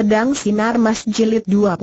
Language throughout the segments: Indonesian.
Pedang Sinar Mas Jilid 20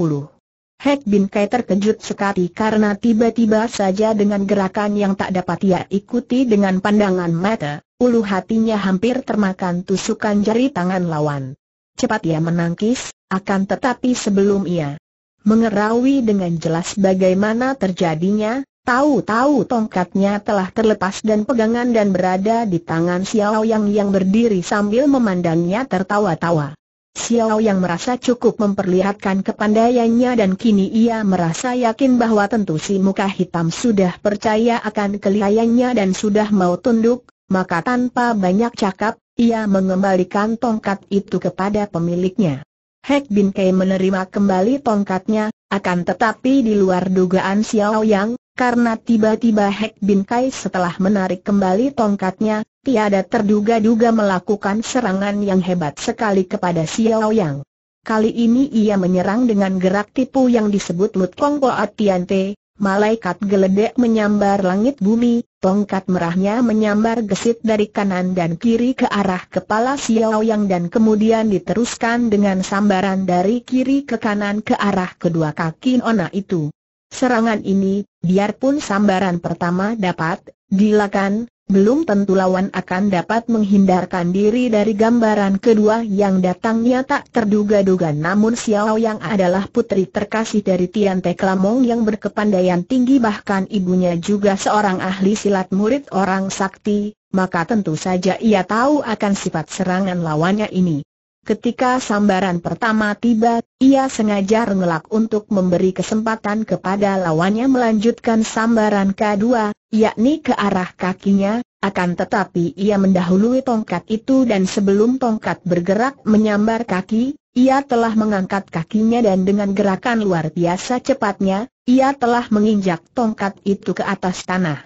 Hek Bin Kai terkejut sekali karena tiba-tiba saja dengan gerakan yang tak dapat ia ikuti dengan pandangan mata, ulu hatinya hampir termakan tusukan jari tangan lawan. Cepat ia menangkis, akan tetapi sebelum ia mengerawi dengan jelas bagaimana terjadinya, tahu-tahu tongkatnya telah terlepas dan pegangan dan berada di tangan Xiao Yang yang berdiri sambil memandangnya tertawa-tawa. Xiao yang merasa cukup memperlihatkan kepandaiannya dan kini ia merasa yakin bahwa tentu si muka hitam sudah percaya akan kelihayannya dan sudah mau tunduk, maka tanpa banyak cakap, ia mengembalikan tongkat itu kepada pemiliknya. Hek Bin Kei menerima kembali tongkatnya, akan tetapi di luar dugaan Xiao Yang, karena tiba-tiba Hek Bin Kai setelah menarik kembali tongkatnya, tiada terduga-duga melakukan serangan yang hebat sekali kepada Xiao Yang. Kali ini ia menyerang dengan gerak tipu yang disebut Lut Kong Po Te, malaikat geledek menyambar langit bumi, tongkat merahnya menyambar gesit dari kanan dan kiri ke arah kepala Xiao Yang dan kemudian diteruskan dengan sambaran dari kiri ke kanan ke arah kedua kaki Nona itu. Serangan ini, biarpun sambaran pertama dapat dilakukan, belum tentu lawan akan dapat menghindarkan diri dari gambaran kedua yang datangnya tak terduga-duga namun Xiao yang adalah putri terkasih dari Tian Te Klamong yang berkepandaian tinggi bahkan ibunya juga seorang ahli silat murid orang sakti, maka tentu saja ia tahu akan sifat serangan lawannya ini. Ketika sambaran pertama tiba, ia sengaja mengelak untuk memberi kesempatan kepada lawannya melanjutkan sambaran kedua, yakni ke arah kakinya, akan tetapi ia mendahului tongkat itu dan sebelum tongkat bergerak menyambar kaki, ia telah mengangkat kakinya dan dengan gerakan luar biasa cepatnya, ia telah menginjak tongkat itu ke atas tanah.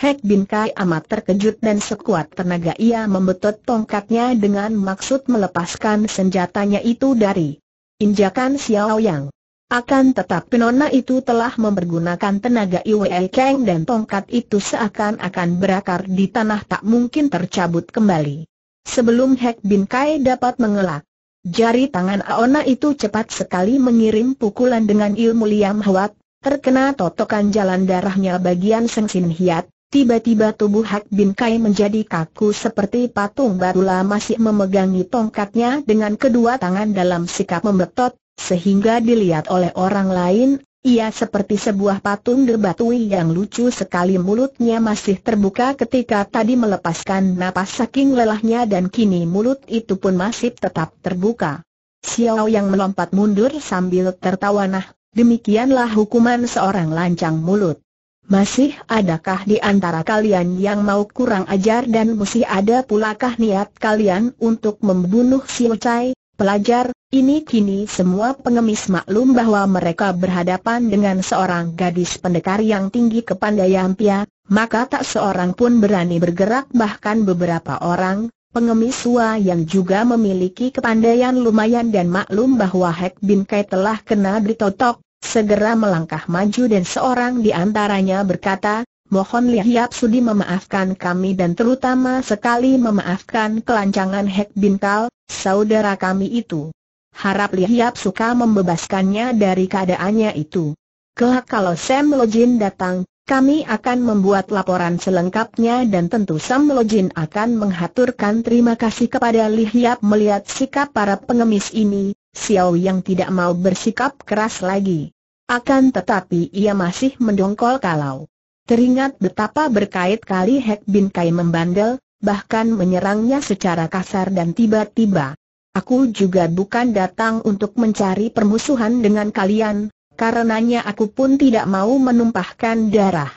Hek Bin Kai amat terkejut dan sekuat tenaga ia membetot tongkatnya dengan maksud melepaskan senjatanya itu dari injakan Xiao Yang. Akan tetapi nona itu telah mempergunakan tenaga Iwei Kang dan tongkat itu seakan-akan berakar di tanah tak mungkin tercabut kembali. Sebelum Hek Bin Kai dapat mengelak, jari tangan Aona itu cepat sekali mengirim pukulan dengan ilmu Liam huat. terkena totokan jalan darahnya bagian sengsin Hiat, Tiba-tiba tubuh Hak Bin Kai menjadi kaku seperti patung barulah masih memegangi tongkatnya dengan kedua tangan dalam sikap membetot, sehingga dilihat oleh orang lain, ia seperti sebuah patung debatui yang lucu sekali mulutnya masih terbuka ketika tadi melepaskan napas saking lelahnya dan kini mulut itu pun masih tetap terbuka. Xiao yang melompat mundur sambil tertawa nah, demikianlah hukuman seorang lancang mulut. Masih adakah di antara kalian yang mau kurang ajar dan masih ada pulakah niat kalian untuk membunuh si Ucai? Pelajar, ini kini semua pengemis maklum bahwa mereka berhadapan dengan seorang gadis pendekar yang tinggi kepandaian pia, maka tak seorang pun berani bergerak bahkan beberapa orang, pengemis tua yang juga memiliki kepandaian lumayan dan maklum bahwa Hek Bin Kai telah kena ditotok, Segera melangkah maju dan seorang di antaranya berkata, Mohon Lihiap Sudi memaafkan kami dan terutama sekali memaafkan kelancangan Hek Bintal, saudara kami itu. Harap Lihiap suka membebaskannya dari keadaannya itu. Kelak kalau Sam Lojin datang, kami akan membuat laporan selengkapnya dan tentu Sam Lojin akan menghaturkan terima kasih kepada Lihiap melihat sikap para pengemis ini, Xiao yang tidak mau bersikap keras lagi. Akan tetapi ia masih mendongkol kalau teringat betapa berkait kali Hek Bin Kai membandel, bahkan menyerangnya secara kasar dan tiba-tiba. Aku juga bukan datang untuk mencari permusuhan dengan kalian, karenanya aku pun tidak mau menumpahkan darah.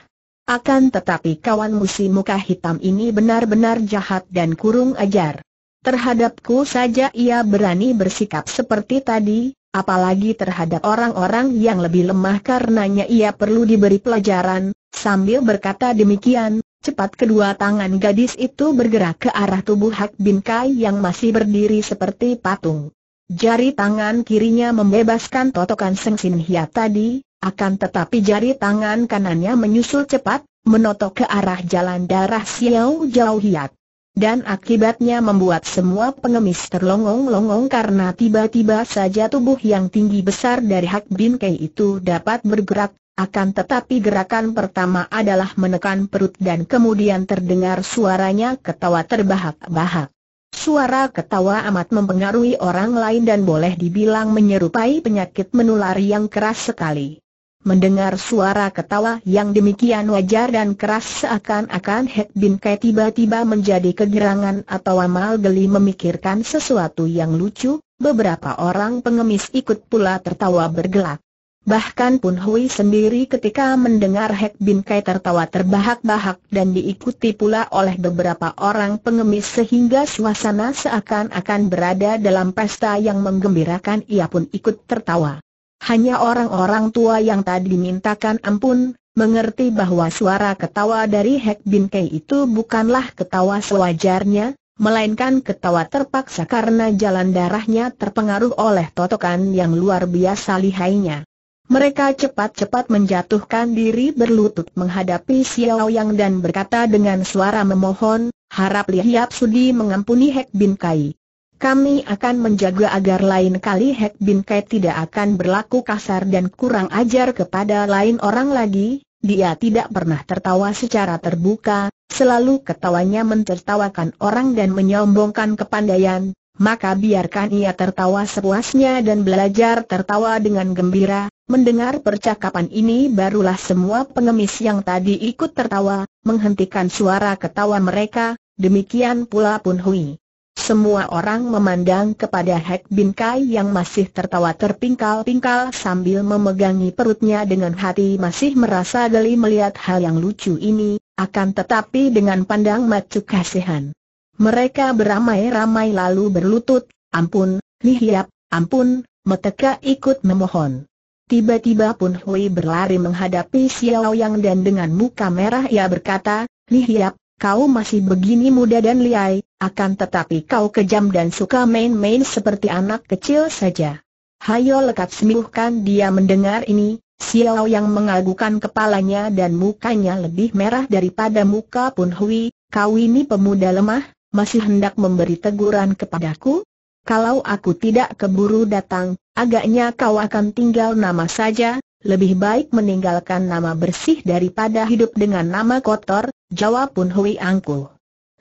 Akan tetapi kawan musim muka hitam ini benar-benar jahat dan kurung ajar. Terhadapku saja ia berani bersikap seperti tadi, apalagi terhadap orang-orang yang lebih lemah karenanya ia perlu diberi pelajaran. Sambil berkata demikian, cepat kedua tangan gadis itu bergerak ke arah tubuh Hak Bin Kai yang masih berdiri seperti patung. Jari tangan kirinya membebaskan totokan Seng Sin Hia tadi, akan tetapi jari tangan kanannya menyusul cepat, menotok ke arah jalan darah Xiao Jiao Hiat dan akibatnya membuat semua pengemis terlongong-longong karena tiba-tiba saja tubuh yang tinggi besar dari Hak Bin Kei itu dapat bergerak, akan tetapi gerakan pertama adalah menekan perut dan kemudian terdengar suaranya ketawa terbahak-bahak. Suara ketawa amat mempengaruhi orang lain dan boleh dibilang menyerupai penyakit menular yang keras sekali. Mendengar suara ketawa yang demikian wajar dan keras seakan-akan Hek Bin Kai tiba-tiba menjadi kegerangan atau amal geli memikirkan sesuatu yang lucu, beberapa orang pengemis ikut pula tertawa bergelak. Bahkan Pun Hui sendiri ketika mendengar Hek Bin Kai tertawa terbahak-bahak dan diikuti pula oleh beberapa orang pengemis sehingga suasana seakan-akan berada dalam pesta yang menggembirakan ia pun ikut tertawa. Hanya orang-orang tua yang tadi mintakan ampun, mengerti bahwa suara ketawa dari Hek Bin Kei itu bukanlah ketawa sewajarnya, melainkan ketawa terpaksa karena jalan darahnya terpengaruh oleh totokan yang luar biasa lihainya. Mereka cepat-cepat menjatuhkan diri berlutut menghadapi Xiao Yang dan berkata dengan suara memohon, harap Li Hiap Sudi mengampuni Hek Bin Kai. Kami akan menjaga agar lain kali Hek Bin Kai tidak akan berlaku kasar dan kurang ajar kepada lain orang lagi. Dia tidak pernah tertawa secara terbuka, selalu ketawanya mentertawakan orang dan menyombongkan kepandaian. Maka biarkan ia tertawa sepuasnya dan belajar tertawa dengan gembira, Mendengar percakapan ini barulah semua pengemis yang tadi ikut tertawa, menghentikan suara ketawa mereka, demikian pula Pun Hui. Semua orang memandang kepada Hek Bin Kai yang masih tertawa terpingkal-pingkal sambil memegangi perutnya dengan hati masih merasa geli melihat hal yang lucu ini, akan tetapi dengan pandang macu kasihan. Mereka beramai-ramai lalu berlutut, ampun, nihiap, ampun, meteka ikut memohon. Tiba-tiba Pun Hui berlari menghadapi Xiao Yang dan dengan muka merah ia berkata, Nihiap, kau masih begini muda dan liai, akan tetapi kau kejam dan suka main-main seperti anak kecil saja. Hayo lekat sembuhkan dia mendengar ini, Xiao yang mengagukan kepalanya dan mukanya lebih merah daripada muka Pun Hui, kau ini pemuda lemah, masih hendak memberi teguran kepadaku? Kalau aku tidak keburu datang, agaknya kau akan tinggal nama saja, lebih baik meninggalkan nama bersih daripada hidup dengan nama kotor, jawab Pun Hui Angku.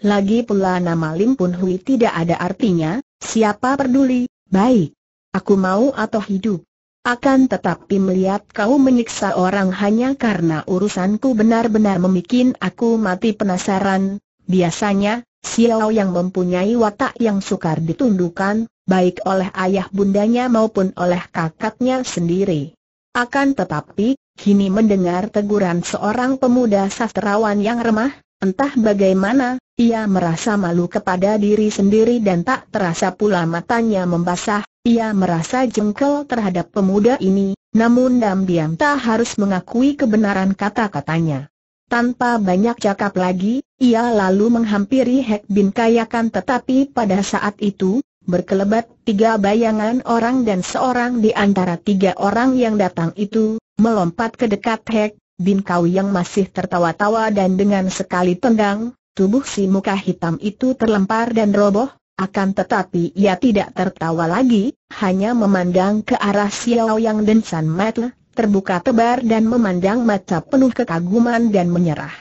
Lagi pula nama Lim Pun Hui tidak ada artinya, siapa peduli, baik. Aku mau atau hidup. Akan tetapi melihat kau menyiksa orang hanya karena urusanku benar-benar memikin aku mati penasaran. Biasanya, Xiao yang mempunyai watak yang sukar ditundukkan, baik oleh ayah bundanya maupun oleh kakaknya sendiri. Akan tetapi, kini mendengar teguran seorang pemuda sastrawan yang remah, entah bagaimana, ia merasa malu kepada diri sendiri dan tak terasa pula matanya membasah, ia merasa jengkel terhadap pemuda ini, namun diam-diam tak harus mengakui kebenaran kata-katanya. Tanpa banyak cakap lagi, ia lalu menghampiri Hek Bin Kayakan tetapi pada saat itu, Berkelebat tiga bayangan orang dan seorang di antara tiga orang yang datang itu, melompat ke dekat Hek, Bin Kau yang masih tertawa-tawa dan dengan sekali tendang, tubuh si muka hitam itu terlempar dan roboh, akan tetapi ia tidak tertawa lagi, hanya memandang ke arah Xiao Yang Densan Mata, terbuka tebar dan memandang mata penuh kekaguman dan menyerah.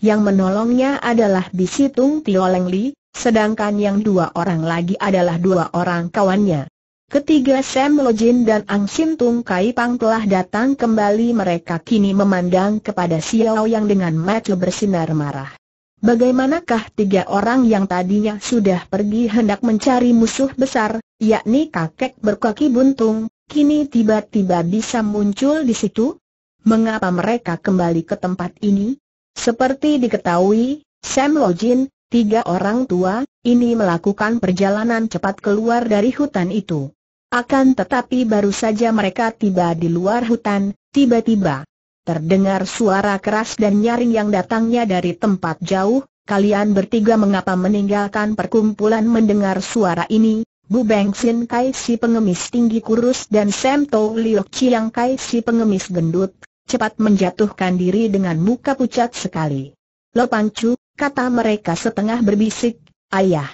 Yang menolongnya adalah Bisitung Tung Sedangkan yang dua orang lagi adalah dua orang kawannya. Ketiga Sam Lojin dan Ang Sim Tung Kai Pang telah datang kembali mereka kini memandang kepada Xiao yang dengan mata bersinar marah. Bagaimanakah tiga orang yang tadinya sudah pergi hendak mencari musuh besar, yakni kakek berkaki buntung, kini tiba-tiba bisa muncul di situ? Mengapa mereka kembali ke tempat ini? Seperti diketahui, Sam Lojin, Tiga orang tua, ini melakukan perjalanan cepat keluar dari hutan itu. Akan tetapi baru saja mereka tiba di luar hutan, tiba-tiba terdengar suara keras dan nyaring yang datangnya dari tempat jauh, kalian bertiga mengapa meninggalkan perkumpulan mendengar suara ini, Bu Beng Sin Kai si pengemis tinggi kurus dan Sam Tau Liok Chiang Kai si pengemis gendut, cepat menjatuhkan diri dengan muka pucat sekali. Lo Pancu, kata mereka setengah berbisik, ayah.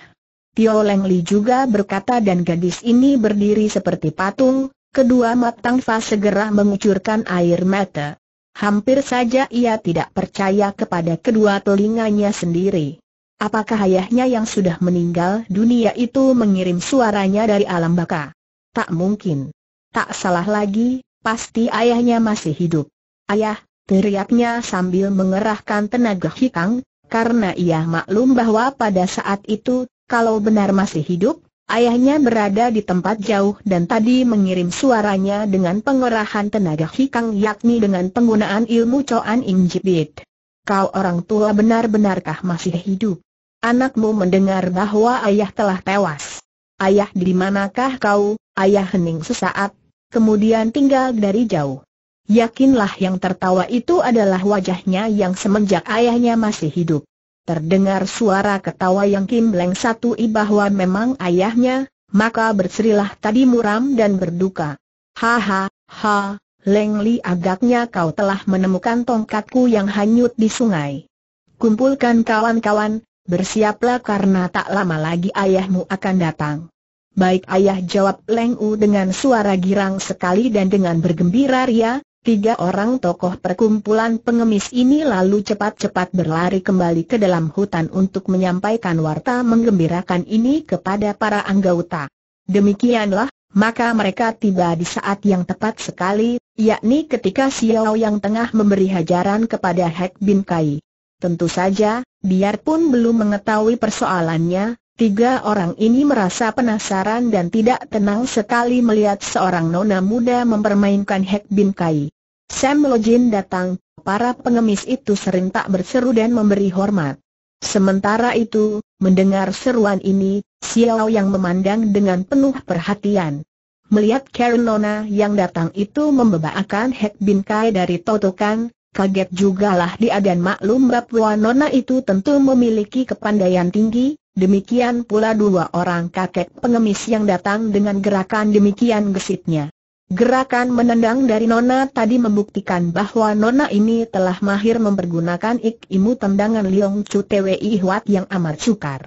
Tio Leng Li juga berkata dan gadis ini berdiri seperti patung, kedua matang Fa segera mengucurkan air mata. Hampir saja ia tidak percaya kepada kedua telinganya sendiri. Apakah ayahnya yang sudah meninggal dunia itu mengirim suaranya dari alam baka? Tak mungkin. Tak salah lagi, pasti ayahnya masih hidup. Ayah, teriaknya sambil mengerahkan tenaga hikang, karena ia maklum bahwa pada saat itu, kalau benar masih hidup, ayahnya berada di tempat jauh dan tadi mengirim suaranya dengan pengerahan tenaga hikang yakni dengan penggunaan ilmu Coan Injibit. Kau orang tua benar-benarkah masih hidup? Anakmu mendengar bahwa ayah telah tewas. Ayah di manakah kau, ayah hening sesaat, kemudian tinggal dari jauh. Yakinlah yang tertawa itu adalah wajahnya yang semenjak ayahnya masih hidup. Terdengar suara ketawa yang Kim Leng satu i bahwa memang ayahnya, maka berserilah tadi muram dan berduka. Haha, ha, Leng Li agaknya kau telah menemukan tongkatku yang hanyut di sungai. Kumpulkan kawan-kawan, bersiaplah karena tak lama lagi ayahmu akan datang. Baik ayah jawab Leng U dengan suara girang sekali dan dengan bergembira ria, Tiga orang tokoh perkumpulan pengemis ini lalu cepat-cepat berlari kembali ke dalam hutan untuk menyampaikan warta menggembirakan ini kepada para anggota. Demikianlah, maka mereka tiba di saat yang tepat sekali, yakni ketika Xiao yang tengah memberi hajaran kepada Hek Bin Kai. Tentu saja, biarpun belum mengetahui persoalannya, Tiga orang ini merasa penasaran dan tidak tenang sekali melihat seorang nona muda mempermainkan Hek Bin Kai. Sam Lojin datang, para pengemis itu sering tak berseru dan memberi hormat. Sementara itu, mendengar seruan ini, Xiao yang memandang dengan penuh perhatian. Melihat Karen Nona yang datang itu membebaakan Hek Bin Kai dari totokan, kaget jugalah dia dan maklum bahwa Nona itu tentu memiliki kepandaian tinggi, Demikian pula dua orang kakek pengemis yang datang dengan gerakan demikian gesitnya. Gerakan menendang dari Nona tadi membuktikan bahwa Nona ini telah mahir mempergunakan imu tendangan Liong Chu Twi Huat yang amat sukar.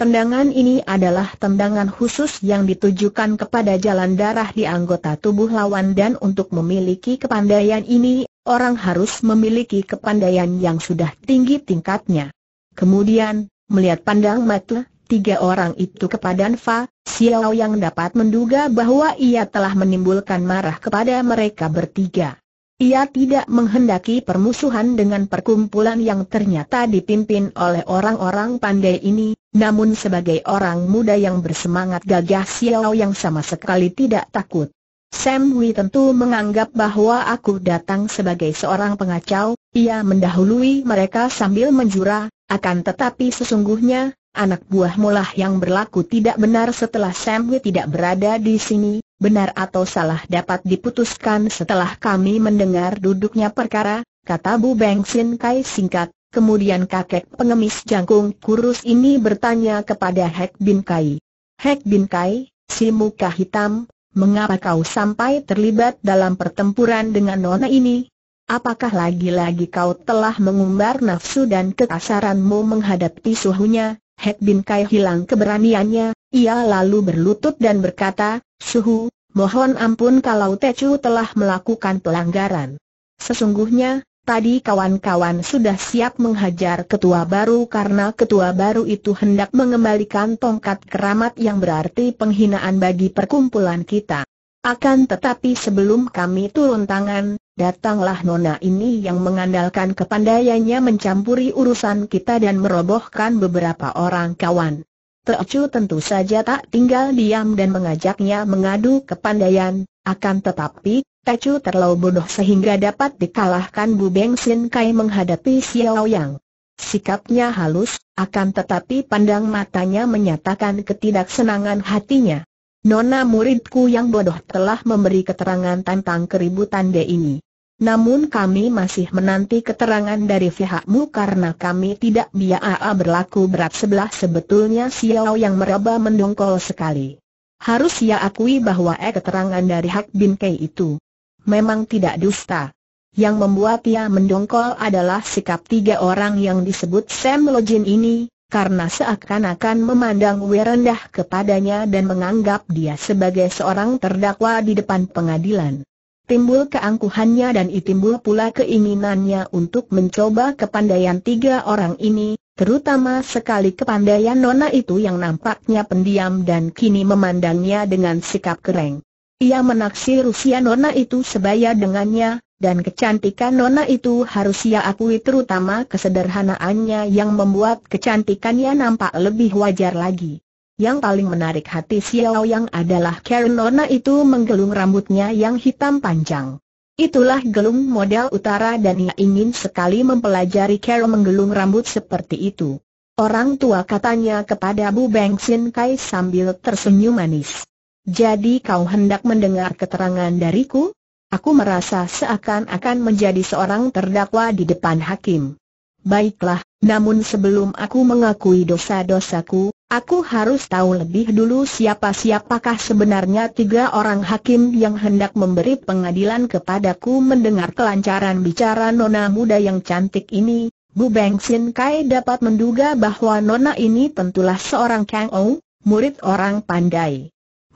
Tendangan ini adalah tendangan khusus yang ditujukan kepada jalan darah di anggota tubuh lawan dan untuk memiliki kepandaian ini, orang harus memiliki kepandaian yang sudah tinggi tingkatnya. Kemudian, Melihat pandang mata, tiga orang itu kepada Fa, Xiao yang dapat menduga bahwa ia telah menimbulkan marah kepada mereka bertiga. Ia tidak menghendaki permusuhan dengan perkumpulan yang ternyata dipimpin oleh orang-orang pandai ini, namun sebagai orang muda yang bersemangat gagah Xiao yang sama sekali tidak takut. Sam Hui tentu menganggap bahwa aku datang sebagai seorang pengacau, ia mendahului mereka sambil menjura, akan tetapi sesungguhnya, anak buah mulah yang berlaku tidak benar setelah Sam Wee tidak berada di sini, benar atau salah dapat diputuskan setelah kami mendengar duduknya perkara, kata Bu Beng Sin Kai singkat, kemudian kakek pengemis jangkung kurus ini bertanya kepada Hek Bin Kai. Hek Bin Kai, si muka hitam, mengapa kau sampai terlibat dalam pertempuran dengan nona ini? Apakah lagi-lagi kau telah mengumbar nafsu dan kekasaranmu menghadapi suhunya? Hek Bin Kai hilang keberaniannya, ia lalu berlutut dan berkata, Suhu, mohon ampun kalau Tecu telah melakukan pelanggaran. Sesungguhnya, tadi kawan-kawan sudah siap menghajar ketua baru karena ketua baru itu hendak mengembalikan tongkat keramat yang berarti penghinaan bagi perkumpulan kita. Akan tetapi sebelum kami turun tangan, datanglah nona ini yang mengandalkan kepandaiannya mencampuri urusan kita dan merobohkan beberapa orang kawan. Teocu tentu saja tak tinggal diam dan mengajaknya mengadu kepandaian, akan tetapi, Teocu terlalu bodoh sehingga dapat dikalahkan Bu Beng Sin Kai menghadapi Xiao Yang. Sikapnya halus, akan tetapi pandang matanya menyatakan ketidaksenangan hatinya. Nona muridku yang bodoh telah memberi keterangan tentang keributan D ini. Namun kami masih menanti keterangan dari pihakmu karena kami tidak biaa berlaku berat sebelah sebetulnya Xiao yang meraba mendongkol sekali. Harus ia akui bahwa eh keterangan dari Hak Bin Kei itu memang tidak dusta. Yang membuat ia mendongkol adalah sikap tiga orang yang disebut Sam Lojin ini, karena seakan-akan memandang Wei rendah kepadanya dan menganggap dia sebagai seorang terdakwa di depan pengadilan. Timbul keangkuhannya dan timbul pula keinginannya untuk mencoba kepandaian tiga orang ini, terutama sekali kepandaian Nona itu yang nampaknya pendiam dan kini memandangnya dengan sikap kering. Ia menaksir usia Nona itu sebaya dengannya, dan kecantikan Nona itu harus ia akui terutama kesederhanaannya yang membuat kecantikannya nampak lebih wajar lagi. Yang paling menarik hati Xiao Yang adalah Karen Nona itu menggelung rambutnya yang hitam panjang. Itulah gelung model utara dan ia ingin sekali mempelajari Karen menggelung rambut seperti itu. Orang tua katanya kepada Bu Beng Sin Kai sambil tersenyum manis. Jadi kau hendak mendengar keterangan dariku? Aku merasa seakan-akan menjadi seorang terdakwa di depan hakim. Baiklah, namun sebelum aku mengakui dosa-dosaku, aku harus tahu lebih dulu siapa-siapakah sebenarnya tiga orang hakim yang hendak memberi pengadilan kepadaku mendengar kelancaran bicara nona muda yang cantik ini. Bu Beng Sin Kai dapat menduga bahwa nona ini tentulah seorang Kang Ou, murid orang pandai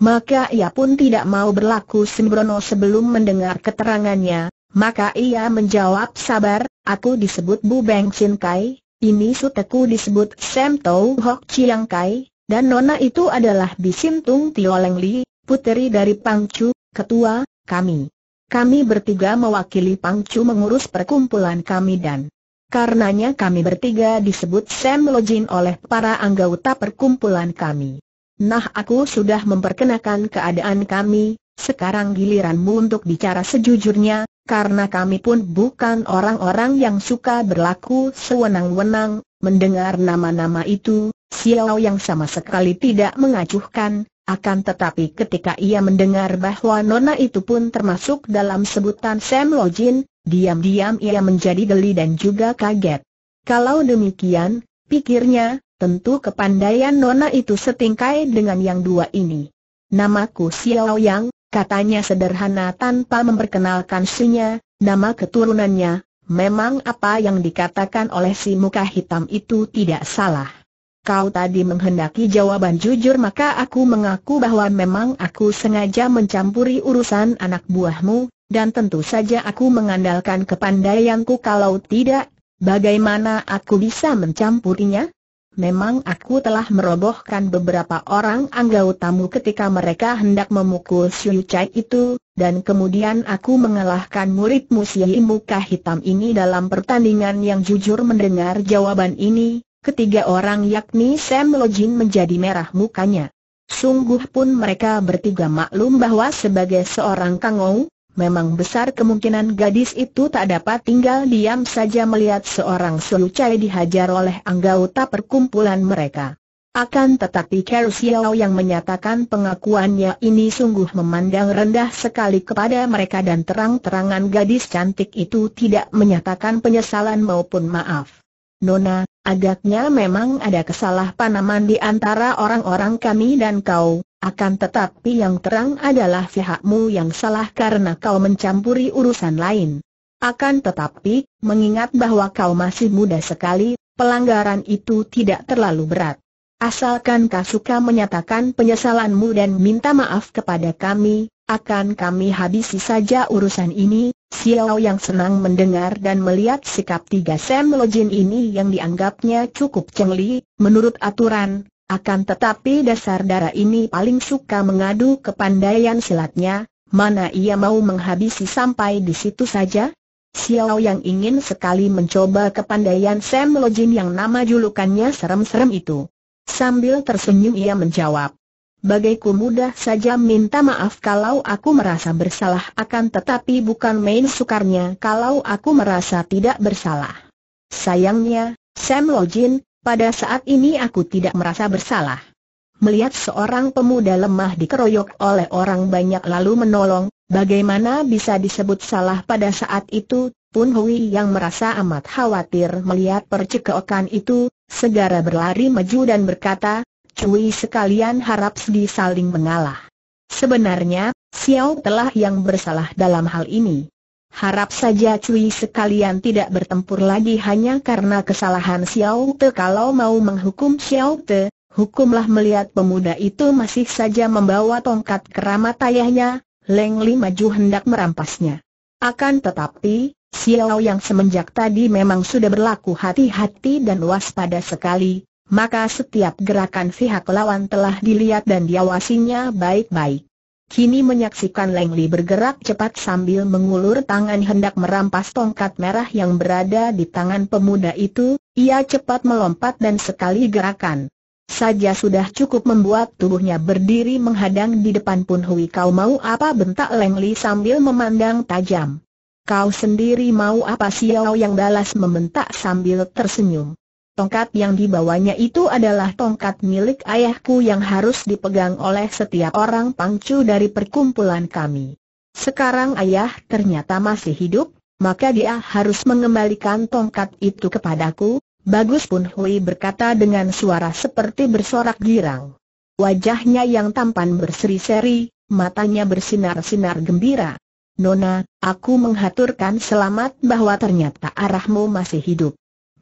maka ia pun tidak mau berlaku sembrono sebelum mendengar keterangannya, maka ia menjawab sabar, aku disebut Bu Beng Chin Kai, ini suteku disebut Sam Tau Hok Chiang Kai, dan nona itu adalah Bisin Tung Tio Leng Li, puteri dari Pang Chu, ketua, kami. Kami bertiga mewakili Pang Chu mengurus perkumpulan kami dan karenanya kami bertiga disebut Sam Lojin oleh para anggota perkumpulan kami. Nah aku sudah memperkenakan keadaan kami, sekarang giliranmu untuk bicara sejujurnya, karena kami pun bukan orang-orang yang suka berlaku sewenang-wenang, mendengar nama-nama itu, Xiao yang sama sekali tidak mengacuhkan, akan tetapi ketika ia mendengar bahwa Nona itu pun termasuk dalam sebutan Sam Lojin, diam-diam ia menjadi geli dan juga kaget. Kalau demikian, pikirnya, Tentu kepandaian Nona itu setingkai dengan yang dua ini. Namaku Xiao Yang, katanya sederhana tanpa memperkenalkan sinya, nama keturunannya, memang apa yang dikatakan oleh si muka hitam itu tidak salah. Kau tadi menghendaki jawaban jujur maka aku mengaku bahwa memang aku sengaja mencampuri urusan anak buahmu, dan tentu saja aku mengandalkan kepandaianku kalau tidak, bagaimana aku bisa mencampurinya? Memang aku telah merobohkan beberapa orang anggau tamu ketika mereka hendak memukul Siu Chai itu, dan kemudian aku mengalahkan muridmu si muka hitam ini dalam pertandingan yang jujur mendengar jawaban ini, ketiga orang yakni Sam Lojin menjadi merah mukanya. Sungguh pun mereka bertiga maklum bahwa sebagai seorang kangou, Memang besar kemungkinan gadis itu tak dapat tinggal diam saja melihat seorang Suucai dihajar oleh anggota perkumpulan mereka. Akan tetapi Kerusiao yang menyatakan pengakuannya ini sungguh memandang rendah sekali kepada mereka dan terang-terangan gadis cantik itu tidak menyatakan penyesalan maupun maaf. Nona, agaknya memang ada kesalahpahaman di antara orang-orang kami dan kau, akan tetapi yang terang adalah pihakmu yang salah karena kau mencampuri urusan lain. Akan tetapi, mengingat bahwa kau masih muda sekali, pelanggaran itu tidak terlalu berat. Asalkan kau suka menyatakan penyesalanmu dan minta maaf kepada kami, akan kami habisi saja urusan ini. Xiao yang senang mendengar dan melihat sikap tiga Sam Lojin ini yang dianggapnya cukup cengli, menurut aturan, akan tetapi dasar darah ini paling suka mengadu ke pandaian silatnya, mana ia mau menghabisi sampai di situ saja? Xiao yang ingin sekali mencoba kepandaian Sam Lojin yang nama julukannya serem-serem itu. Sambil tersenyum ia menjawab, Bagaiku mudah saja minta maaf kalau aku merasa bersalah akan tetapi bukan main sukarnya kalau aku merasa tidak bersalah. Sayangnya, Sam Lojin, pada saat ini aku tidak merasa bersalah. Melihat seorang pemuda lemah dikeroyok oleh orang banyak lalu menolong, bagaimana bisa disebut salah pada saat itu? Pun Hui yang merasa amat khawatir melihat percekokan itu, segera berlari maju dan berkata, Cui sekalian harap sedih saling mengalah. Sebenarnya, Xiao telah yang bersalah dalam hal ini. Harap saja Cui sekalian tidak bertempur lagi hanya karena kesalahan Xiao Te kalau mau menghukum Xiao Te, hukumlah melihat pemuda itu masih saja membawa tongkat keramat ayahnya, Leng Li maju hendak merampasnya. Akan tetapi, Xiao yang semenjak tadi memang sudah berlaku hati-hati dan waspada sekali, maka setiap gerakan pihak lawan telah dilihat dan diawasinya baik-baik. Kini menyaksikan Leng Li bergerak cepat sambil mengulur tangan hendak merampas tongkat merah yang berada di tangan pemuda itu, ia cepat melompat dan sekali gerakan saja sudah cukup membuat tubuhnya berdiri menghadang di depan Pun Hui kau mau apa bentak Leng Li sambil memandang tajam. Kau sendiri mau apa Xiao yang balas membentak sambil tersenyum. Tongkat yang dibawanya itu adalah tongkat milik ayahku yang harus dipegang oleh setiap orang pangcu dari perkumpulan kami. Sekarang ayah ternyata masih hidup, maka dia harus mengembalikan tongkat itu kepadaku, Bagus Pun Hui berkata dengan suara seperti bersorak girang. Wajahnya yang tampan berseri-seri, matanya bersinar-sinar gembira. Nona, aku menghaturkan selamat bahwa ternyata arahmu masih hidup.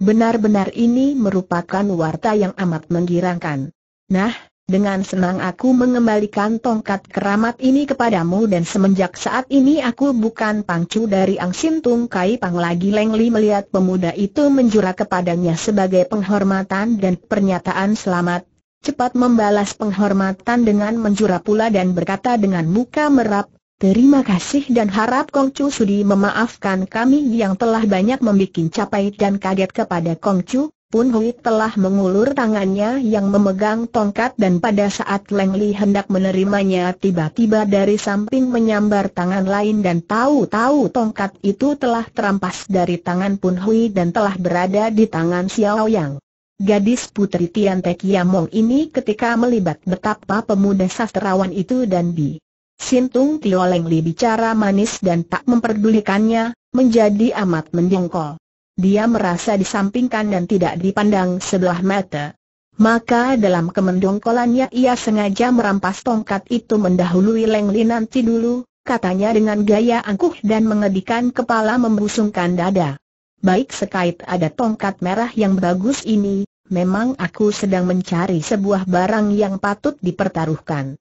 Benar-benar ini merupakan warta yang amat menggirangkan. Nah, dengan senang aku mengembalikan tongkat keramat ini kepadamu dan semenjak saat ini aku bukan pangcu dari Ang Sintung Kai Pang lagi Lengli melihat pemuda itu menjura kepadanya sebagai penghormatan dan pernyataan selamat, cepat membalas penghormatan dengan menjura pula dan berkata dengan muka merap, Terima kasih dan harap Kong Chu sudi memaafkan kami yang telah banyak membuat capai dan kaget kepada Kong Chu. Pun Hui telah mengulur tangannya yang memegang tongkat dan pada saat Leng Li hendak menerimanya tiba-tiba dari samping menyambar tangan lain dan tahu-tahu tongkat itu telah terampas dari tangan Pun Hui dan telah berada di tangan Xiao Yang. Gadis putri Tian Te Kiamong ini ketika melibat betapa pemuda sastrawan itu dan bi Sintung Leng Li bicara manis dan tak memperdulikannya, menjadi amat mendongkol. Dia merasa disampingkan dan tidak dipandang sebelah mata. Maka dalam kemendongkolannya ia sengaja merampas tongkat itu mendahului Leng Li nanti dulu, katanya dengan gaya angkuh dan mengedikan kepala membusungkan dada. Baik sekait ada tongkat merah yang bagus ini, memang aku sedang mencari sebuah barang yang patut dipertaruhkan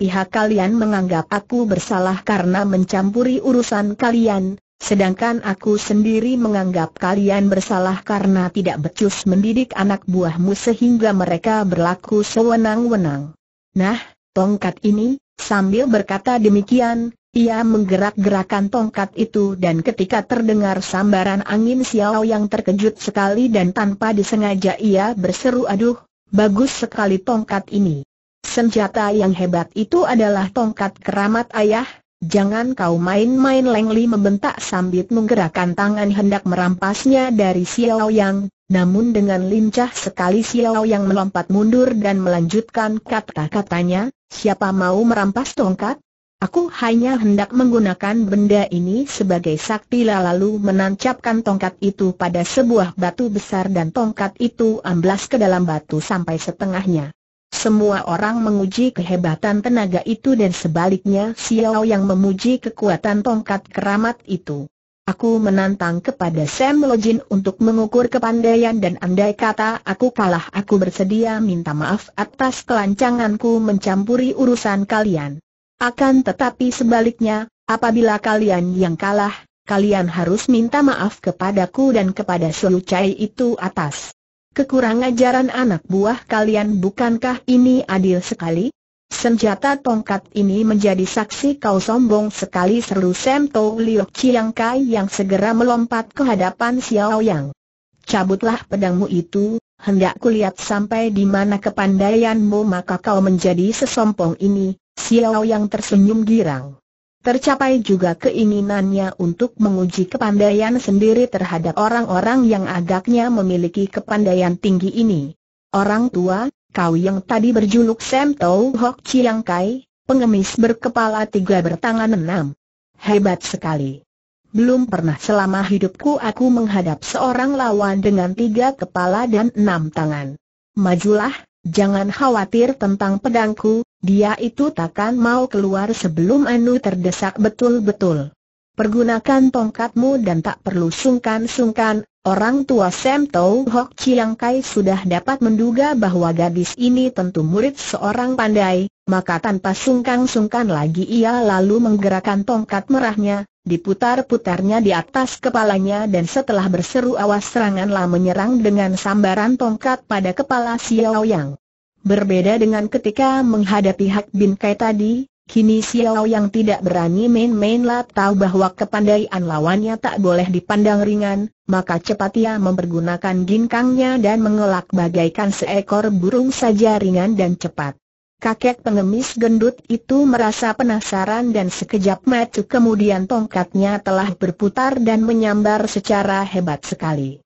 pihak kalian menganggap aku bersalah karena mencampuri urusan kalian, sedangkan aku sendiri menganggap kalian bersalah karena tidak becus mendidik anak buahmu sehingga mereka berlaku sewenang-wenang. Nah, tongkat ini, sambil berkata demikian, ia menggerak-gerakan tongkat itu dan ketika terdengar sambaran angin Xiao yang terkejut sekali dan tanpa disengaja ia berseru aduh, bagus sekali tongkat ini. Senjata yang hebat itu adalah tongkat keramat ayah, jangan kau main-main lengli membentak sambil menggerakkan tangan hendak merampasnya dari Xiao Yang, namun dengan lincah sekali Xiao Yang melompat mundur dan melanjutkan kata-katanya, siapa mau merampas tongkat? Aku hanya hendak menggunakan benda ini sebagai sakti lalu menancapkan tongkat itu pada sebuah batu besar dan tongkat itu amblas ke dalam batu sampai setengahnya. Semua orang menguji kehebatan tenaga itu dan sebaliknya Xiao yang memuji kekuatan tongkat keramat itu. Aku menantang kepada Sam Lojin untuk mengukur kepandaian dan andai kata aku kalah aku bersedia minta maaf atas kelancanganku mencampuri urusan kalian. Akan tetapi sebaliknya, apabila kalian yang kalah, kalian harus minta maaf kepadaku dan kepada Xiu Chai itu atas Kekurang ajaran anak buah kalian bukankah ini adil sekali? Senjata tongkat ini menjadi saksi kau sombong sekali seru Sam Tau Liok Chiang Kai yang segera melompat ke hadapan Xiao Yang. Cabutlah pedangmu itu, hendak kulihat sampai di mana kepandaianmu maka kau menjadi sesompong ini, Xiao Yang tersenyum girang. Tercapai juga keinginannya untuk menguji kepandaian sendiri terhadap orang-orang yang agaknya memiliki kepandaian tinggi ini. Orang tua, kau yang tadi berjuluk Sam Tau Hok Chiang Kai, pengemis berkepala tiga bertangan enam. Hebat sekali. Belum pernah selama hidupku aku menghadap seorang lawan dengan tiga kepala dan enam tangan. Majulah, jangan khawatir tentang pedangku, dia itu takkan mau keluar sebelum Anu terdesak betul-betul. Pergunakan tongkatmu dan tak perlu sungkan-sungkan, orang tua Sam Tau Hok Chiang Kai sudah dapat menduga bahwa gadis ini tentu murid seorang pandai, maka tanpa sungkan-sungkan lagi ia lalu menggerakkan tongkat merahnya, diputar-putarnya di atas kepalanya dan setelah berseru awas seranganlah menyerang dengan sambaran tongkat pada kepala Xiao Yang. Berbeda dengan ketika menghadapi Hak Bin Kai tadi, kini Xiao yang tidak berani main-main lah tahu bahwa kepandaian lawannya tak boleh dipandang ringan, maka cepat ia mempergunakan ginkangnya dan mengelak bagaikan seekor burung saja ringan dan cepat. Kakek pengemis gendut itu merasa penasaran dan sekejap maju kemudian tongkatnya telah berputar dan menyambar secara hebat sekali.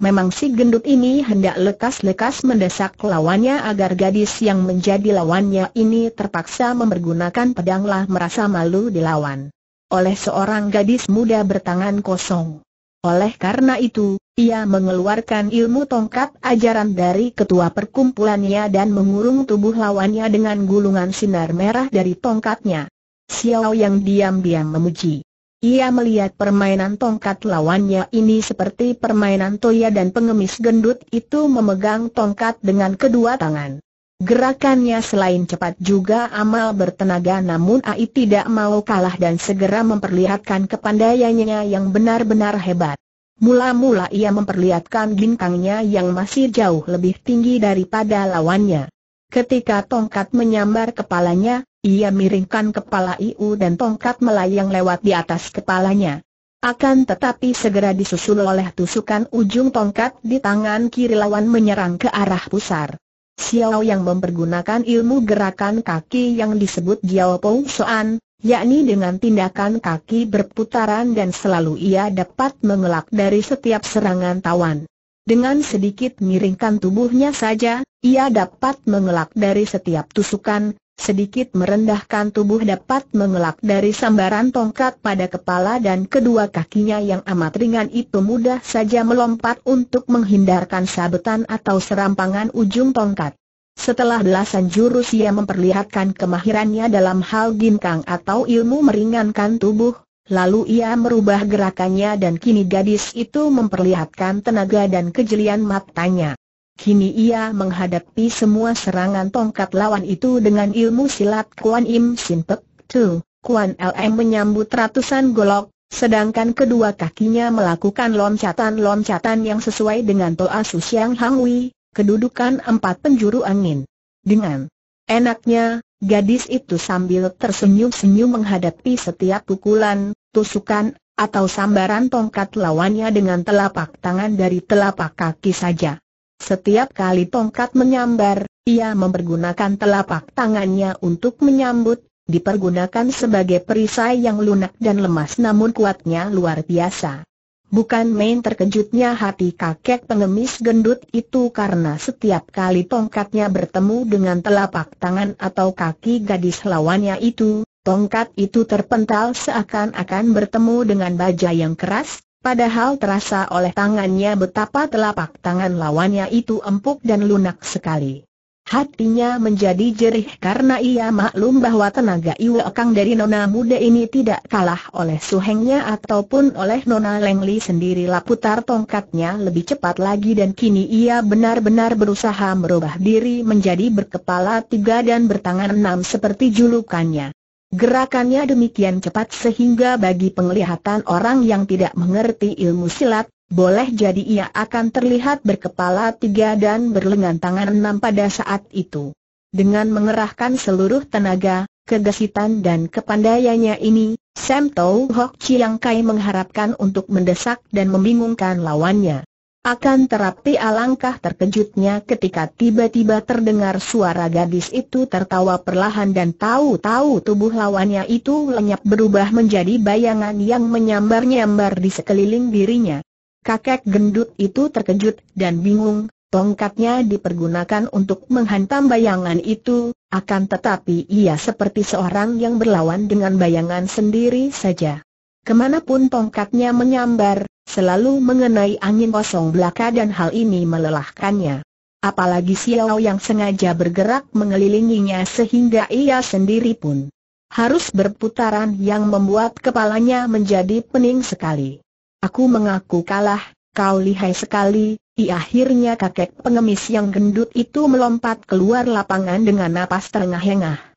Memang si gendut ini hendak lekas-lekas mendesak lawannya agar gadis yang menjadi lawannya ini terpaksa mempergunakan pedanglah merasa malu dilawan oleh seorang gadis muda bertangan kosong. Oleh karena itu, ia mengeluarkan ilmu tongkat ajaran dari ketua perkumpulannya dan mengurung tubuh lawannya dengan gulungan sinar merah dari tongkatnya. Xiao yang diam-diam memuji. Ia melihat permainan tongkat lawannya ini seperti permainan toya dan pengemis gendut itu memegang tongkat dengan kedua tangan. Gerakannya selain cepat juga amal bertenaga namun Ai tidak mau kalah dan segera memperlihatkan kepandaiannya yang benar-benar hebat. Mula-mula ia memperlihatkan bintangnya yang masih jauh lebih tinggi daripada lawannya. Ketika tongkat menyambar kepalanya, ia miringkan kepala Iu dan tongkat melayang lewat di atas kepalanya. Akan tetapi segera disusul oleh tusukan ujung tongkat di tangan kiri lawan menyerang ke arah pusar. Xiao yang mempergunakan ilmu gerakan kaki yang disebut Jiao Pou Soan, yakni dengan tindakan kaki berputaran dan selalu ia dapat mengelak dari setiap serangan tawan. Dengan sedikit miringkan tubuhnya saja, ia dapat mengelak dari setiap tusukan, sedikit merendahkan tubuh dapat mengelak dari sambaran tongkat pada kepala dan kedua kakinya yang amat ringan itu mudah saja melompat untuk menghindarkan sabetan atau serampangan ujung tongkat. Setelah belasan jurus ia memperlihatkan kemahirannya dalam hal ginkang atau ilmu meringankan tubuh, lalu ia merubah gerakannya dan kini gadis itu memperlihatkan tenaga dan kejelian matanya. Kini ia menghadapi semua serangan tongkat lawan itu dengan ilmu silat Kuan Im Sin Pek Tu. Kuan LM menyambut ratusan golok, sedangkan kedua kakinya melakukan loncatan-loncatan yang sesuai dengan Toa Su Siang Hang Wei, kedudukan empat penjuru angin. Dengan enaknya, gadis itu sambil tersenyum-senyum menghadapi setiap pukulan, tusukan, atau sambaran tongkat lawannya dengan telapak tangan dari telapak kaki saja. Setiap kali tongkat menyambar, ia mempergunakan telapak tangannya untuk menyambut, dipergunakan sebagai perisai yang lunak dan lemas namun kuatnya luar biasa. Bukan main terkejutnya hati kakek pengemis gendut itu karena setiap kali tongkatnya bertemu dengan telapak tangan atau kaki gadis lawannya itu, tongkat itu terpental seakan-akan bertemu dengan baja yang keras, Padahal terasa oleh tangannya betapa telapak tangan lawannya itu empuk dan lunak sekali. Hatinya menjadi jerih karena ia maklum bahwa tenaga Iwe dari nona muda ini tidak kalah oleh suhengnya ataupun oleh nona Lengli sendiri laputar tongkatnya lebih cepat lagi dan kini ia benar-benar berusaha merubah diri menjadi berkepala tiga dan bertangan enam seperti julukannya. Gerakannya demikian cepat sehingga bagi penglihatan orang yang tidak mengerti ilmu silat, boleh jadi ia akan terlihat berkepala tiga dan berlengan tangan enam pada saat itu. Dengan mengerahkan seluruh tenaga, kegesitan dan kepandaiannya ini, Sam Tau Hok Chiang Kai mengharapkan untuk mendesak dan membingungkan lawannya. Akan terapi alangkah terkejutnya ketika tiba-tiba terdengar suara gadis itu tertawa perlahan dan tahu-tahu tubuh lawannya itu lenyap berubah menjadi bayangan yang menyambar-nyambar di sekeliling dirinya. Kakek gendut itu terkejut dan bingung, tongkatnya dipergunakan untuk menghantam bayangan itu, akan tetapi ia seperti seorang yang berlawan dengan bayangan sendiri saja. Kemanapun tongkatnya menyambar, Selalu mengenai angin kosong belaka dan hal ini melelahkannya. Apalagi Xiao yang sengaja bergerak mengelilinginya sehingga ia sendiri pun harus berputaran yang membuat kepalanya menjadi pening sekali. Aku mengaku kalah, kau lihai sekali, I akhirnya kakek pengemis yang gendut itu melompat keluar lapangan dengan napas terengah-engah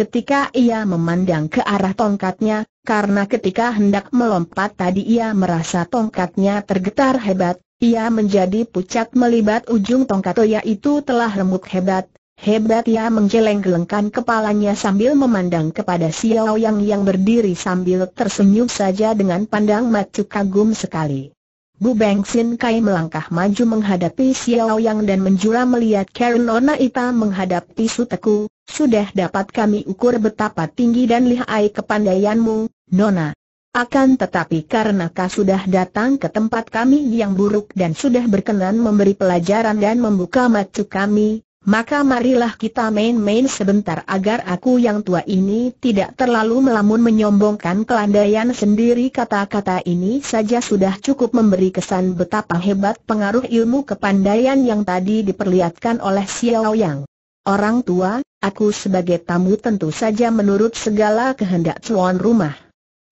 ketika ia memandang ke arah tongkatnya, karena ketika hendak melompat tadi ia merasa tongkatnya tergetar hebat, ia menjadi pucat melibat ujung tongkat Toya itu telah remuk hebat, hebat ia menggeleng-gelengkan kepalanya sambil memandang kepada Xiao Yang yang berdiri sambil tersenyum saja dengan pandang macu kagum sekali. Bu Beng Sin Kai melangkah maju menghadapi Xiao Yang dan menjura melihat Karen Nona Ita menghadapi Suteku, sudah dapat kami ukur betapa tinggi dan lihai kepandaianmu, Nona. Akan tetapi karena kau sudah datang ke tempat kami yang buruk dan sudah berkenan memberi pelajaran dan membuka mata kami, maka marilah kita main-main sebentar agar aku yang tua ini tidak terlalu melamun menyombongkan kelandaian sendiri kata-kata ini saja sudah cukup memberi kesan betapa hebat pengaruh ilmu kepandaian yang tadi diperlihatkan oleh Xiao Yang. Orang tua, aku sebagai tamu tentu saja menurut segala kehendak tuan rumah.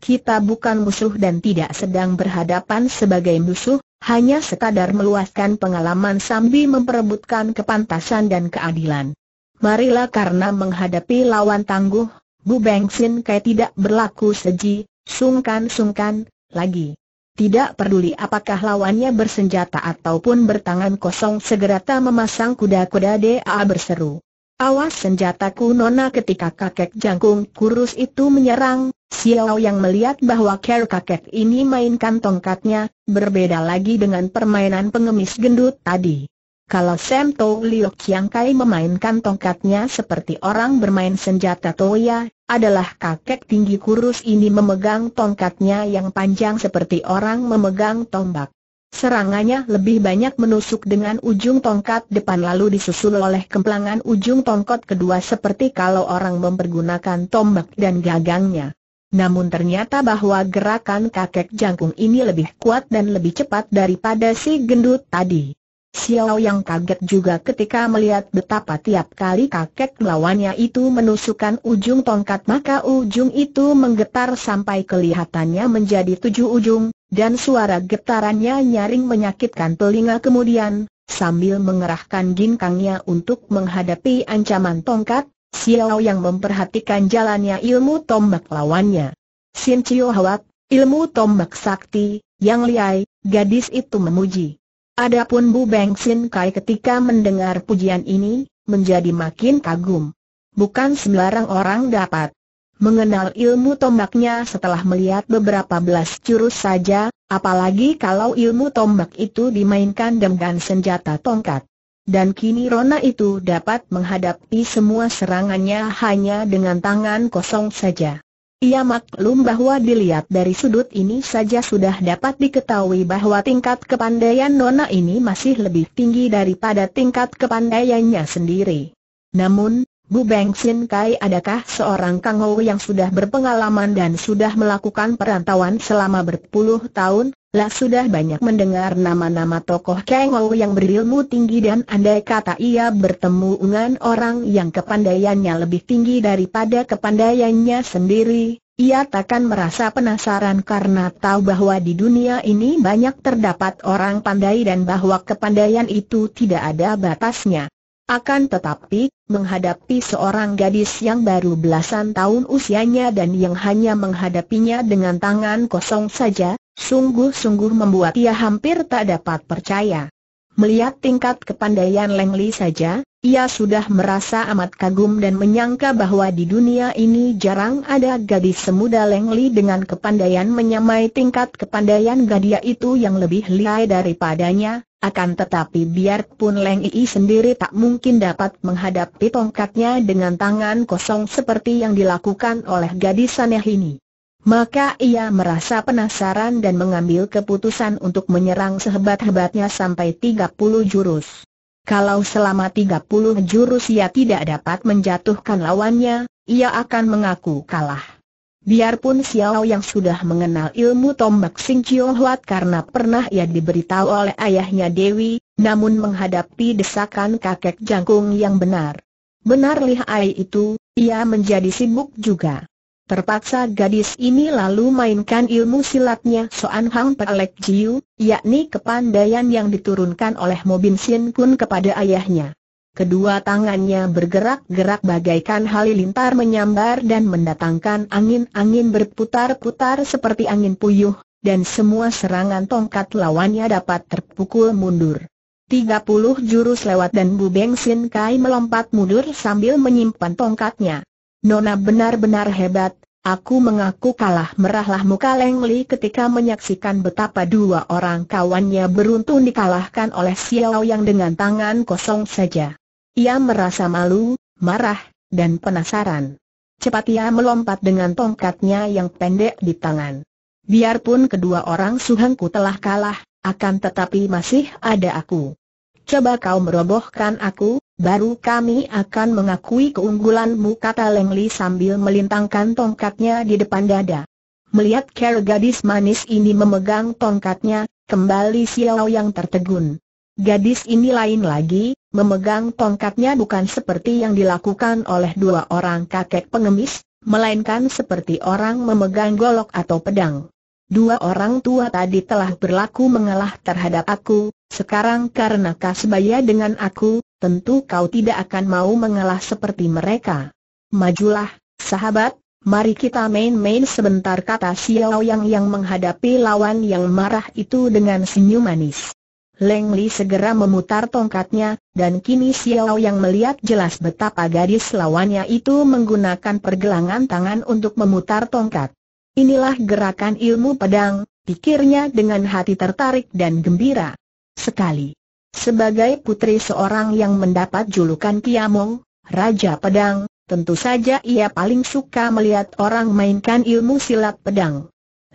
Kita bukan musuh dan tidak sedang berhadapan sebagai musuh, hanya sekadar meluaskan pengalaman sambil memperebutkan kepantasan dan keadilan. Marilah karena menghadapi lawan tangguh, Bu Beng Sin Kai tidak berlaku seji, sungkan-sungkan, lagi. Tidak peduli apakah lawannya bersenjata ataupun bertangan kosong segera tak memasang kuda-kuda DA berseru. Awas senjataku Nona ketika kakek jangkung kurus itu menyerang, Xiao yang melihat bahwa care kakek ini mainkan tongkatnya, berbeda lagi dengan permainan pengemis gendut tadi. Kalau Sam Tau Liok Chiang Kai memainkan tongkatnya seperti orang bermain senjata Toya, adalah kakek tinggi kurus ini memegang tongkatnya yang panjang seperti orang memegang tombak. Serangannya lebih banyak menusuk dengan ujung tongkat depan lalu disusul oleh kemplangan ujung tongkat kedua seperti kalau orang mempergunakan tombak dan gagangnya. Namun ternyata bahwa gerakan kakek jangkung ini lebih kuat dan lebih cepat daripada si gendut tadi. Xiao yang kaget juga ketika melihat betapa tiap kali kakek lawannya itu menusukkan ujung tongkat maka ujung itu menggetar sampai kelihatannya menjadi tujuh ujung. Dan suara getarannya nyaring menyakitkan telinga kemudian, sambil mengerahkan ginkangnya untuk menghadapi ancaman tongkat, Xiao yang memperhatikan jalannya ilmu tombak lawannya. Xin Chiu Hawat, ilmu tombak sakti, yang liai, gadis itu memuji. Adapun Bu Beng Xin Kai ketika mendengar pujian ini, menjadi makin kagum. Bukan sembarang orang dapat Mengenal ilmu tombaknya setelah melihat beberapa belas jurus saja, apalagi kalau ilmu tombak itu dimainkan dengan senjata tongkat. Dan kini Rona itu dapat menghadapi semua serangannya hanya dengan tangan kosong saja. Ia maklum bahwa dilihat dari sudut ini saja sudah dapat diketahui bahwa tingkat kepandaian Nona ini masih lebih tinggi daripada tingkat kepandaiannya sendiri. Namun, Bu Beng Sin Kai adakah seorang Kang Ho yang sudah berpengalaman dan sudah melakukan perantauan selama berpuluh tahun? Lah sudah banyak mendengar nama-nama tokoh Kang Ho yang berilmu tinggi dan andai kata ia bertemu dengan orang yang kepandaiannya lebih tinggi daripada kepandaiannya sendiri, ia takkan merasa penasaran karena tahu bahwa di dunia ini banyak terdapat orang pandai dan bahwa kepandaian itu tidak ada batasnya. Akan tetapi, menghadapi seorang gadis yang baru belasan tahun usianya dan yang hanya menghadapinya dengan tangan kosong saja, sungguh-sungguh membuat ia hampir tak dapat percaya. Melihat tingkat kepandaian Leng Li saja, ia sudah merasa amat kagum dan menyangka bahwa di dunia ini jarang ada gadis semuda Leng Li dengan kepandaian menyamai tingkat kepandaian gadia itu yang lebih lihai daripadanya, akan tetapi biarpun Leng Yi sendiri tak mungkin dapat menghadapi tongkatnya dengan tangan kosong seperti yang dilakukan oleh gadis aneh ini. Maka ia merasa penasaran dan mengambil keputusan untuk menyerang sehebat-hebatnya sampai 30 jurus. Kalau selama 30 jurus ia tidak dapat menjatuhkan lawannya, ia akan mengaku kalah. Biarpun Xiao yang sudah mengenal ilmu tombak Sing Chio Huat karena pernah ia diberitahu oleh ayahnya Dewi, namun menghadapi desakan kakek jangkung yang benar. Benar lihai itu, ia menjadi sibuk juga. Terpaksa gadis ini lalu mainkan ilmu silatnya Soan Hang Pelek Jiu, yakni kepandaian yang diturunkan oleh Mobin Sin Kun kepada ayahnya. Kedua tangannya bergerak-gerak bagaikan halilintar menyambar dan mendatangkan angin-angin berputar-putar seperti angin puyuh, dan semua serangan tongkat lawannya dapat terpukul mundur. 30 jurus lewat dan Bu Beng Sin Kai melompat mundur sambil menyimpan tongkatnya. Nona benar-benar hebat, aku mengaku kalah merahlah muka Leng Li ketika menyaksikan betapa dua orang kawannya beruntung dikalahkan oleh Xiao yang dengan tangan kosong saja. Ia merasa malu, marah, dan penasaran. Cepat ia melompat dengan tongkatnya yang pendek di tangan. Biarpun kedua orang suhengku telah kalah, akan tetapi masih ada aku. Coba kau merobohkan aku, Baru kami akan mengakui keunggulanmu kata Leng Li sambil melintangkan tongkatnya di depan dada. Melihat kera gadis manis ini memegang tongkatnya, kembali Xiao yang tertegun. Gadis ini lain lagi, memegang tongkatnya bukan seperti yang dilakukan oleh dua orang kakek pengemis, melainkan seperti orang memegang golok atau pedang. Dua orang tua tadi telah berlaku mengalah terhadap aku, sekarang karena Kasbaya dengan aku, tentu kau tidak akan mau mengalah seperti mereka. Majulah, sahabat, mari kita main-main sebentar kata Xiao Yang yang menghadapi lawan yang marah itu dengan senyum manis. Leng Li segera memutar tongkatnya, dan kini Xiao Yang melihat jelas betapa gadis lawannya itu menggunakan pergelangan tangan untuk memutar tongkat. Inilah gerakan ilmu pedang, pikirnya dengan hati tertarik dan gembira. Sekali sebagai putri seorang yang mendapat julukan Kiamong, Raja Pedang, tentu saja ia paling suka melihat orang mainkan ilmu silat pedang.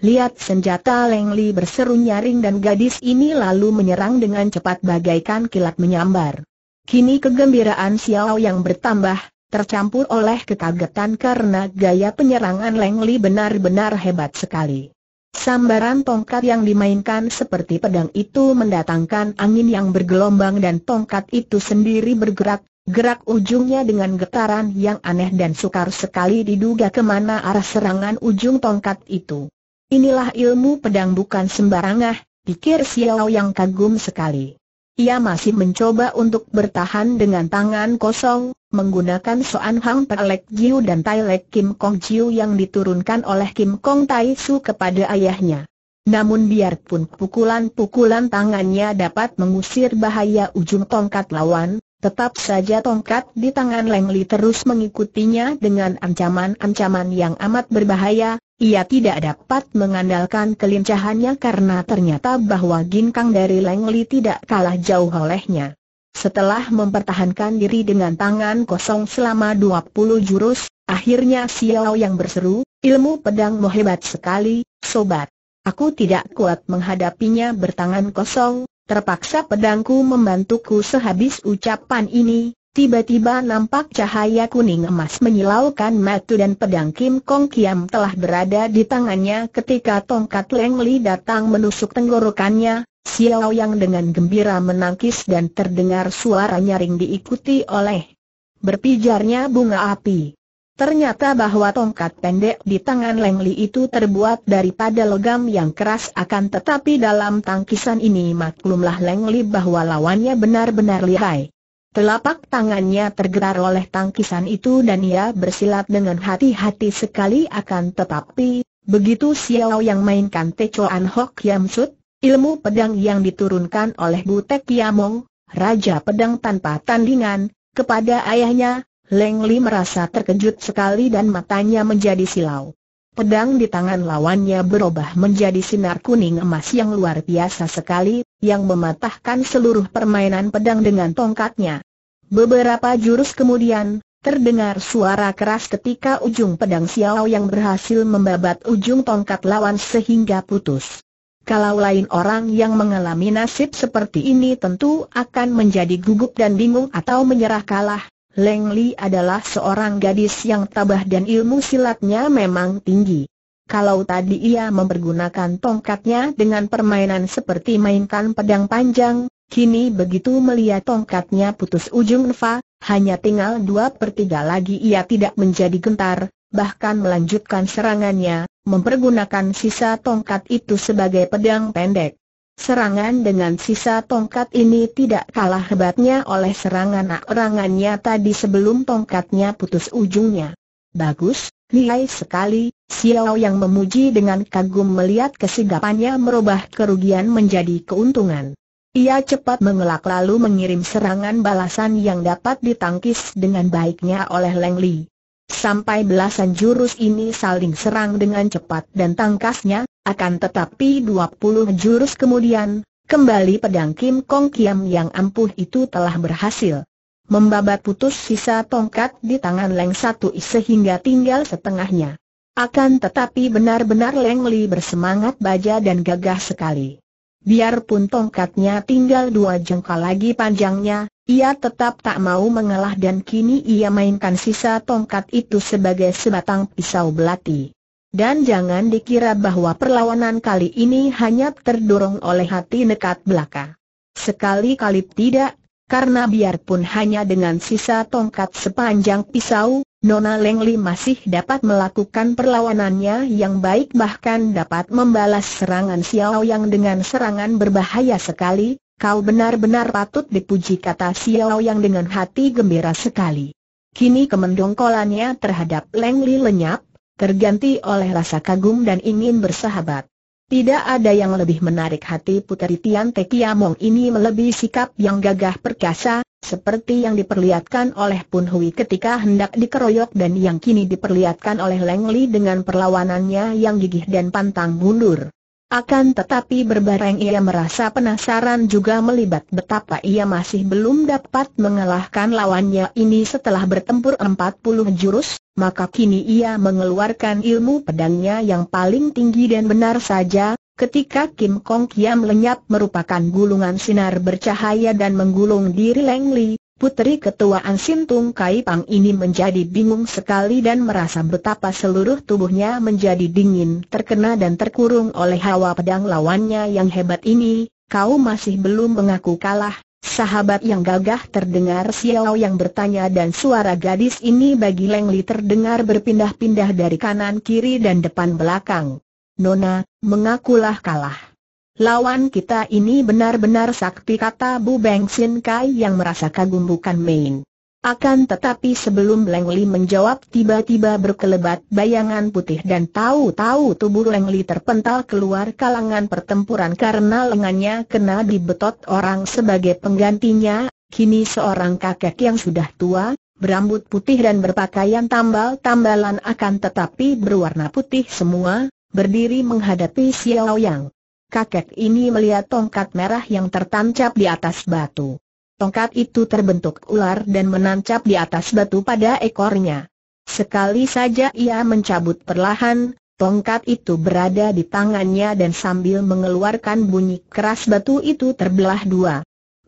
Lihat senjata lengli berseru nyaring dan gadis ini lalu menyerang dengan cepat bagaikan kilat menyambar. Kini kegembiraan Xiao yang bertambah, tercampur oleh kekagetan karena gaya penyerangan lengli benar-benar hebat sekali. Sambaran tongkat yang dimainkan seperti pedang itu mendatangkan angin yang bergelombang dan tongkat itu sendiri bergerak, gerak ujungnya dengan getaran yang aneh dan sukar sekali diduga kemana arah serangan ujung tongkat itu. Inilah ilmu pedang bukan sembarangah, pikir Xiao yang kagum sekali. Ia masih mencoba untuk bertahan dengan tangan kosong, menggunakan Soan Hang Terlek Jiu dan Tai Lek Kim Kong Jiu yang diturunkan oleh Kim Kong Tai Su kepada ayahnya. Namun biarpun pukulan-pukulan tangannya dapat mengusir bahaya ujung tongkat lawan, tetap saja tongkat di tangan Leng Li terus mengikutinya dengan ancaman-ancaman yang amat berbahaya, ia tidak dapat mengandalkan kelincahannya karena ternyata bahwa ginkang dari Leng tidak kalah jauh olehnya. Setelah mempertahankan diri dengan tangan kosong selama 20 jurus, akhirnya Xiao yang berseru, ilmu pedangmu hebat sekali, sobat. Aku tidak kuat menghadapinya bertangan kosong, terpaksa pedangku membantuku sehabis ucapan ini, Tiba-tiba nampak cahaya kuning emas menyilaukan matu dan pedang Kim Kong Kiam telah berada di tangannya ketika tongkat Leng Li datang menusuk tenggorokannya, Xiao Yang dengan gembira menangkis dan terdengar suara nyaring diikuti oleh berpijarnya bunga api. Ternyata bahwa tongkat pendek di tangan Leng Li itu terbuat daripada logam yang keras akan tetapi dalam tangkisan ini maklumlah Leng Li bahwa lawannya benar-benar lihai. Telapak tangannya tergerak oleh tangkisan itu dan ia bersilat dengan hati-hati sekali akan tetapi, begitu Xiao yang mainkan Tecoan Hok Yam Sut, ilmu pedang yang diturunkan oleh Butek Yamong, Raja Pedang tanpa tandingan, kepada ayahnya, Leng Li merasa terkejut sekali dan matanya menjadi silau. Pedang di tangan lawannya berubah menjadi sinar kuning emas yang luar biasa sekali, yang mematahkan seluruh permainan pedang dengan tongkatnya. Beberapa jurus kemudian, terdengar suara keras ketika ujung pedang Xiao yang berhasil membabat ujung tongkat lawan sehingga putus. Kalau lain orang yang mengalami nasib seperti ini tentu akan menjadi gugup dan bingung atau menyerah kalah, Leng Li adalah seorang gadis yang tabah dan ilmu silatnya memang tinggi. Kalau tadi ia mempergunakan tongkatnya dengan permainan seperti mainkan pedang panjang, kini begitu melihat tongkatnya putus ujung Nfa, hanya tinggal dua per tiga lagi ia tidak menjadi gentar, bahkan melanjutkan serangannya, mempergunakan sisa tongkat itu sebagai pedang pendek. Serangan dengan sisa tongkat ini tidak kalah hebatnya oleh serangan orangannya tadi sebelum tongkatnya putus ujungnya. Bagus, lihai sekali, Xiao yang memuji dengan kagum melihat kesigapannya merubah kerugian menjadi keuntungan. Ia cepat mengelak lalu mengirim serangan balasan yang dapat ditangkis dengan baiknya oleh Leng Li. Sampai belasan jurus ini saling serang dengan cepat dan tangkasnya, akan tetapi 20 jurus kemudian, kembali pedang Kim Kong Kiam yang ampuh itu telah berhasil membabat putus sisa tongkat di tangan Leng Satu sehingga tinggal setengahnya. Akan tetapi benar-benar Leng Li bersemangat baja dan gagah sekali. Biarpun tongkatnya tinggal dua jengkal lagi panjangnya, ia tetap tak mau mengalah dan kini ia mainkan sisa tongkat itu sebagai sebatang pisau belati. Dan jangan dikira bahwa perlawanan kali ini hanya terdorong oleh hati nekat belaka. Sekali-kali tidak, karena biarpun hanya dengan sisa tongkat sepanjang pisau, Nona Lengli masih dapat melakukan perlawanannya yang baik bahkan dapat membalas serangan Xiao yang dengan serangan berbahaya sekali, kau benar-benar patut dipuji kata Xiao yang dengan hati gembira sekali. Kini kemendongkolannya terhadap Leng Li lenyap, terganti oleh rasa kagum dan ingin bersahabat. Tidak ada yang lebih menarik hati puteri Tian Te Kiamong ini melebihi sikap yang gagah perkasa, seperti yang diperlihatkan oleh Pun Hui ketika hendak dikeroyok dan yang kini diperlihatkan oleh Leng Li dengan perlawanannya yang gigih dan pantang mundur. Akan tetapi berbareng ia merasa penasaran juga melibat betapa ia masih belum dapat mengalahkan lawannya ini setelah bertempur 40 jurus, maka kini ia mengeluarkan ilmu pedangnya yang paling tinggi dan benar saja, ketika Kim Kong Kiam lenyap merupakan gulungan sinar bercahaya dan menggulung diri Leng Li, Putri Ketua Ansin Tung Kai Pang ini menjadi bingung sekali dan merasa betapa seluruh tubuhnya menjadi dingin terkena dan terkurung oleh hawa pedang lawannya yang hebat ini, kau masih belum mengaku kalah, sahabat yang gagah terdengar Xiao yang bertanya dan suara gadis ini bagi Leng Li terdengar berpindah-pindah dari kanan kiri dan depan belakang. Nona, mengakulah kalah. Lawan kita ini benar-benar sakti kata Bu Beng Sin Kai yang merasa kagum bukan main. Akan tetapi sebelum Leng Li menjawab tiba-tiba berkelebat bayangan putih dan tahu-tahu tubuh Leng Li terpental keluar kalangan pertempuran karena lengannya kena dibetot orang sebagai penggantinya, kini seorang kakek yang sudah tua, berambut putih dan berpakaian tambal-tambalan akan tetapi berwarna putih semua, berdiri menghadapi Xiao Yang kakek ini melihat tongkat merah yang tertancap di atas batu. Tongkat itu terbentuk ular dan menancap di atas batu pada ekornya. Sekali saja ia mencabut perlahan, tongkat itu berada di tangannya dan sambil mengeluarkan bunyi keras batu itu terbelah dua.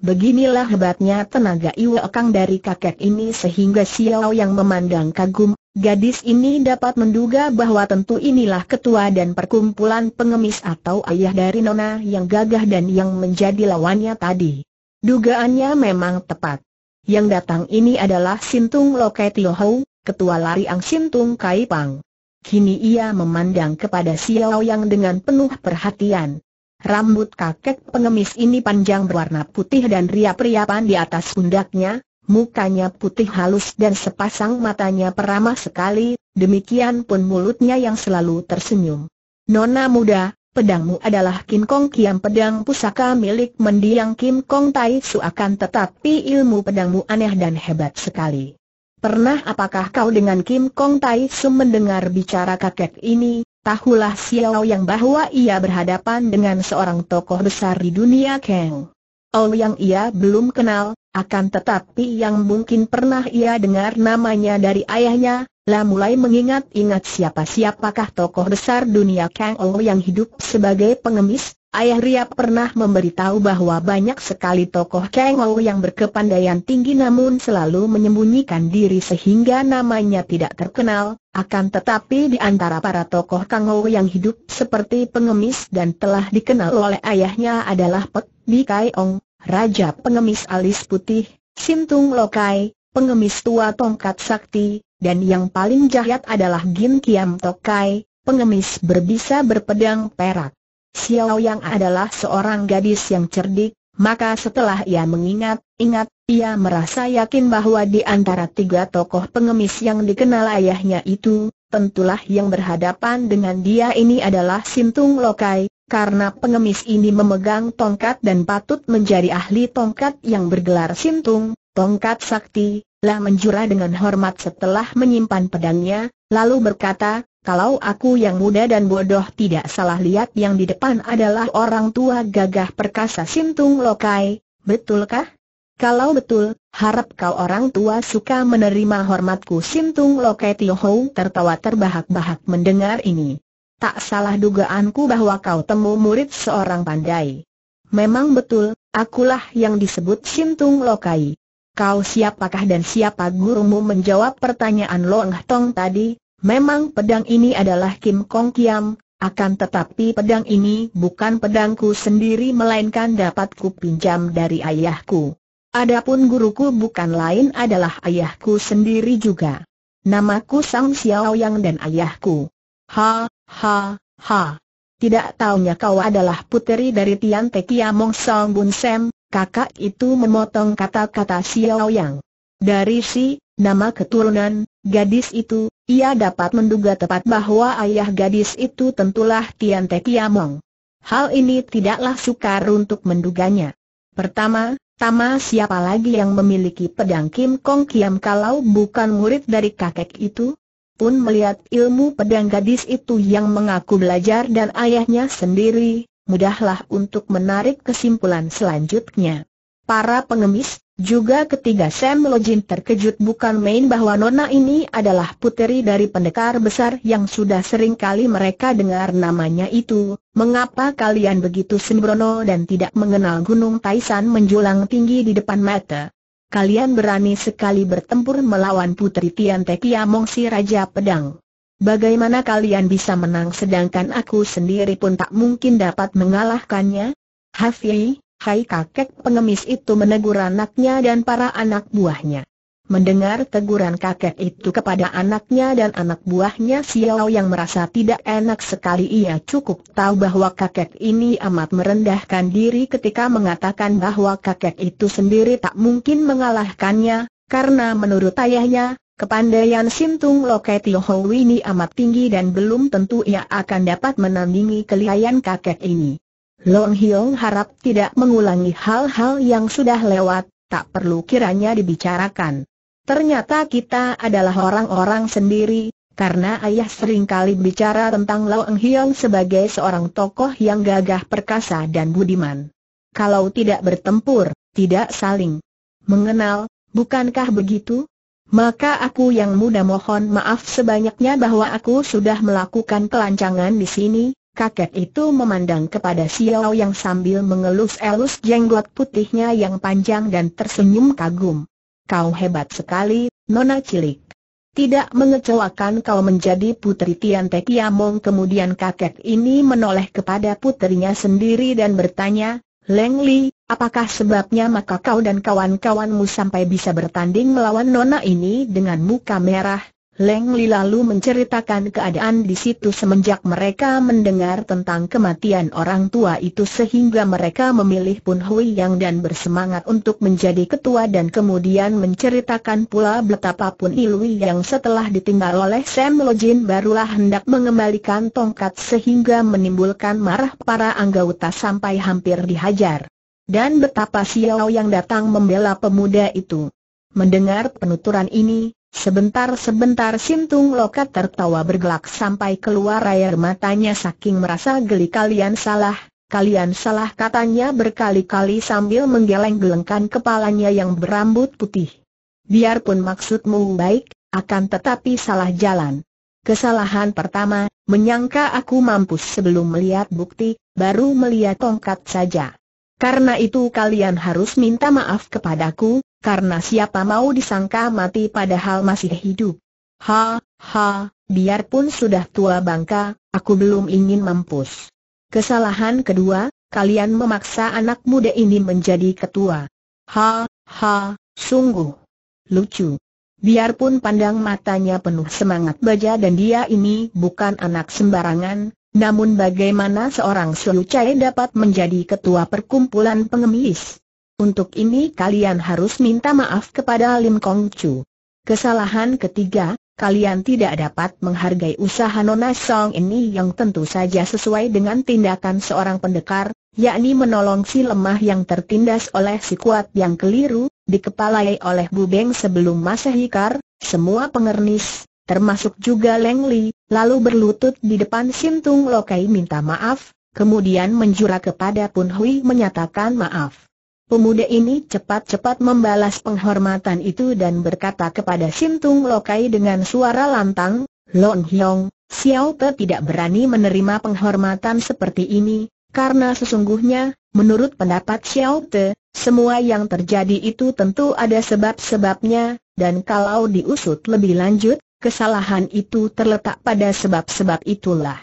Beginilah hebatnya tenaga Iwe Kang dari kakek ini sehingga Xiao yang memandang kagum Gadis ini dapat menduga bahwa tentu inilah ketua dan perkumpulan pengemis atau ayah dari Nona yang gagah dan yang menjadi lawannya tadi. Dugaannya memang tepat. Yang datang ini adalah Sintung Lokai Tio Hou, ketua lariang Sintung Kai Pang. Kini ia memandang kepada Xiao Yang dengan penuh perhatian. Rambut kakek pengemis ini panjang berwarna putih dan riap-riapan di atas pundaknya, Mukanya putih halus dan sepasang matanya peramah sekali, demikian pun mulutnya yang selalu tersenyum. Nona muda, pedangmu adalah Kim Kong Kiam pedang pusaka milik mendiang Kim Kong Tai Su akan tetapi ilmu pedangmu aneh dan hebat sekali. Pernah apakah kau dengan Kim Kong Tai Su mendengar bicara kakek ini, tahulah Xiao yang bahwa ia berhadapan dengan seorang tokoh besar di dunia Kang. Oh yang ia belum kenal, akan tetapi yang mungkin pernah ia dengar namanya dari ayahnya, lah mulai mengingat-ingat siapa-siapakah tokoh besar dunia Kang Ou yang hidup sebagai pengemis, ayah Ria pernah memberitahu bahwa banyak sekali tokoh Kang Ou yang berkepandaian tinggi namun selalu menyembunyikan diri sehingga namanya tidak terkenal, akan tetapi di antara para tokoh Kang Ou yang hidup seperti pengemis dan telah dikenal oleh ayahnya adalah Pek Bi Kai Ong, Raja Pengemis Alis Putih, Sintung Lokai, Pengemis Tua Tongkat Sakti, dan yang paling jahat adalah Gin Kiam Tokai, pengemis berbisa berpedang perak. Xiao Yang adalah seorang gadis yang cerdik, maka setelah ia mengingat-ingat, ia merasa yakin bahwa di antara tiga tokoh pengemis yang dikenal ayahnya itu, tentulah yang berhadapan dengan dia ini adalah Sintung Lokai, karena pengemis ini memegang tongkat dan patut menjadi ahli tongkat yang bergelar sintung, tongkat sakti, lah menjura dengan hormat setelah menyimpan pedangnya, lalu berkata, kalau aku yang muda dan bodoh tidak salah lihat yang di depan adalah orang tua gagah perkasa sintung lokai, betulkah? Kalau betul, harap kau orang tua suka menerima hormatku Sintung Lokai Tiohou tertawa terbahak-bahak mendengar ini. Tak salah dugaanku bahwa kau temu murid seorang pandai. Memang betul, akulah yang disebut Sintung Lokai. Kau siapakah dan siapa gurumu menjawab pertanyaan Long Tong tadi? Memang pedang ini adalah Kim Kong Kiam, akan tetapi pedang ini bukan pedangku sendiri melainkan dapat pinjam dari ayahku. Adapun guruku bukan lain adalah ayahku sendiri juga. Namaku Sang Xiao Yang dan ayahku Ha, ha, ha. Tidak taunya kau adalah puteri dari Tian Te Kiamong Song Bun Sem, kakak itu memotong kata-kata Xiao Yang. Dari si, nama keturunan, gadis itu, ia dapat menduga tepat bahwa ayah gadis itu tentulah Tian Te Kiamong. Hal ini tidaklah sukar untuk menduganya. Pertama, Tama siapa lagi yang memiliki pedang Kim Kong Kiam kalau bukan murid dari kakek itu? pun melihat ilmu pedang gadis itu yang mengaku belajar dan ayahnya sendiri, mudahlah untuk menarik kesimpulan selanjutnya. Para pengemis, juga ketiga Sam Lojin terkejut bukan main bahwa Nona ini adalah puteri dari pendekar besar yang sudah sering kali mereka dengar namanya itu, mengapa kalian begitu sembrono dan tidak mengenal Gunung Taisan menjulang tinggi di depan mata? kalian berani sekali bertempur melawan Putri Tian Tekiamong si Raja Pedang. Bagaimana kalian bisa menang sedangkan aku sendiri pun tak mungkin dapat mengalahkannya? Hafi, hai kakek pengemis itu menegur anaknya dan para anak buahnya. Mendengar teguran kakek itu kepada anaknya dan anak buahnya Xiao yang merasa tidak enak sekali ia cukup tahu bahwa kakek ini amat merendahkan diri ketika mengatakan bahwa kakek itu sendiri tak mungkin mengalahkannya, karena menurut ayahnya, kepandaian Simtung Loket Tio ini amat tinggi dan belum tentu ia akan dapat menandingi kelihayan kakek ini. Long Hiong harap tidak mengulangi hal-hal yang sudah lewat, tak perlu kiranya dibicarakan. Ternyata kita adalah orang-orang sendiri, karena ayah sering kali bicara tentang Lau Eng Hiong sebagai seorang tokoh yang gagah perkasa dan budiman. Kalau tidak bertempur, tidak saling mengenal, bukankah begitu? Maka aku yang muda mohon maaf sebanyaknya bahwa aku sudah melakukan kelancangan di sini. Kakek itu memandang kepada Xiao yang sambil mengelus-elus jenggot putihnya yang panjang dan tersenyum kagum kau hebat sekali, Nona Cilik. Tidak mengecewakan kau menjadi putri Tian Te Kiamong kemudian kakek ini menoleh kepada putrinya sendiri dan bertanya, Leng Li, apakah sebabnya maka kau dan kawan-kawanmu sampai bisa bertanding melawan Nona ini dengan muka merah, Leng Li lalu menceritakan keadaan di situ semenjak mereka mendengar tentang kematian orang tua itu sehingga mereka memilih Pun Hui Yang dan bersemangat untuk menjadi ketua dan kemudian menceritakan pula betapa Pun Ilui Yang setelah ditinggal oleh Sam Lojin barulah hendak mengembalikan tongkat sehingga menimbulkan marah para anggota sampai hampir dihajar. Dan betapa Xiao Yang datang membela pemuda itu. Mendengar penuturan ini, Sebentar-sebentar Sintung Lokat tertawa bergelak sampai keluar air matanya saking merasa geli kalian salah, kalian salah katanya berkali-kali sambil menggeleng-gelengkan kepalanya yang berambut putih. Biarpun maksudmu baik, akan tetapi salah jalan. Kesalahan pertama, menyangka aku mampus sebelum melihat bukti, baru melihat tongkat saja. Karena itu kalian harus minta maaf kepadaku, karena siapa mau disangka mati padahal masih hidup. Ha, ha, biarpun sudah tua bangka, aku belum ingin mampus. Kesalahan kedua, kalian memaksa anak muda ini menjadi ketua. Ha, ha, sungguh lucu. Biarpun pandang matanya penuh semangat baja dan dia ini bukan anak sembarangan, namun bagaimana seorang Sulucai dapat menjadi ketua perkumpulan pengemis? Untuk ini kalian harus minta maaf kepada Lim Kong Chu. Kesalahan ketiga, kalian tidak dapat menghargai usaha Nona Song ini yang tentu saja sesuai dengan tindakan seorang pendekar, yakni menolong si lemah yang tertindas oleh si kuat yang keliru, dikepalai oleh Bubeng sebelum masa hikar, semua pengernis, termasuk juga Leng Li, lalu berlutut di depan Sintung Lokai minta maaf, kemudian menjura kepada Pun Hui menyatakan maaf. Pemuda ini cepat-cepat membalas penghormatan itu dan berkata kepada Sintung Lokai dengan suara lantang, Lon Hiong, Xiao Te tidak berani menerima penghormatan seperti ini, karena sesungguhnya, menurut pendapat Xiao Te, semua yang terjadi itu tentu ada sebab-sebabnya, dan kalau diusut lebih lanjut, kesalahan itu terletak pada sebab-sebab itulah.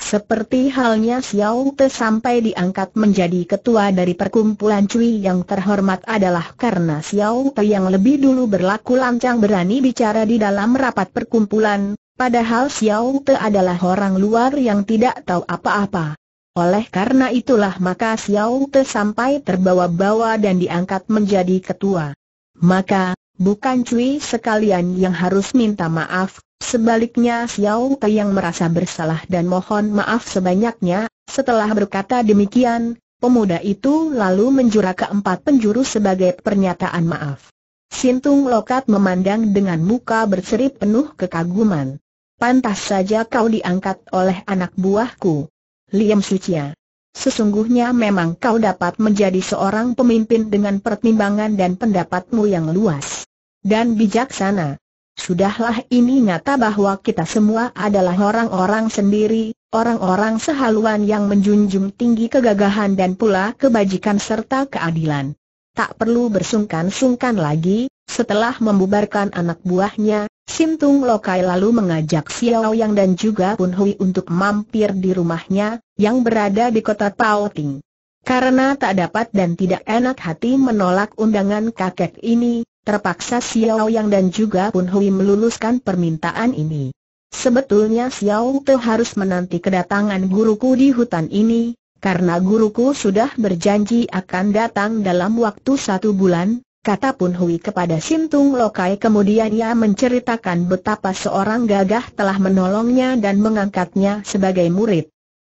Seperti halnya Xiao Te sampai diangkat menjadi ketua dari perkumpulan Cui yang terhormat adalah karena Xiao Te yang lebih dulu berlaku lancang berani bicara di dalam rapat perkumpulan, padahal Xiao Te adalah orang luar yang tidak tahu apa-apa. Oleh karena itulah maka Xiao Te sampai terbawa-bawa dan diangkat menjadi ketua. Maka, bukan Cui sekalian yang harus minta maaf, Sebaliknya Xiao Te yang merasa bersalah dan mohon maaf sebanyaknya, setelah berkata demikian, pemuda itu lalu menjura ke empat penjuru sebagai pernyataan maaf. Sintung Lokat memandang dengan muka berseri penuh kekaguman. Pantas saja kau diangkat oleh anak buahku. Liam Sucia. Sesungguhnya memang kau dapat menjadi seorang pemimpin dengan pertimbangan dan pendapatmu yang luas dan bijaksana. Sudahlah ini nyata bahwa kita semua adalah orang-orang sendiri, orang-orang sehaluan yang menjunjung tinggi kegagahan dan pula kebajikan serta keadilan. Tak perlu bersungkan-sungkan lagi, setelah membubarkan anak buahnya, Sintung Lokai lalu mengajak Xiao Yang dan juga Pun Hui untuk mampir di rumahnya, yang berada di kota Paoting. Karena tak dapat dan tidak enak hati menolak undangan kakek ini, Terpaksa Xiao Yang dan juga Pun Hui meluluskan permintaan ini. Sebetulnya Xiao Te harus menanti kedatangan guruku di hutan ini, karena guruku sudah berjanji akan datang dalam waktu satu bulan, kata Pun Hui kepada Sintung Lokai kemudian ia menceritakan betapa seorang gagah telah menolongnya dan mengangkatnya sebagai murid.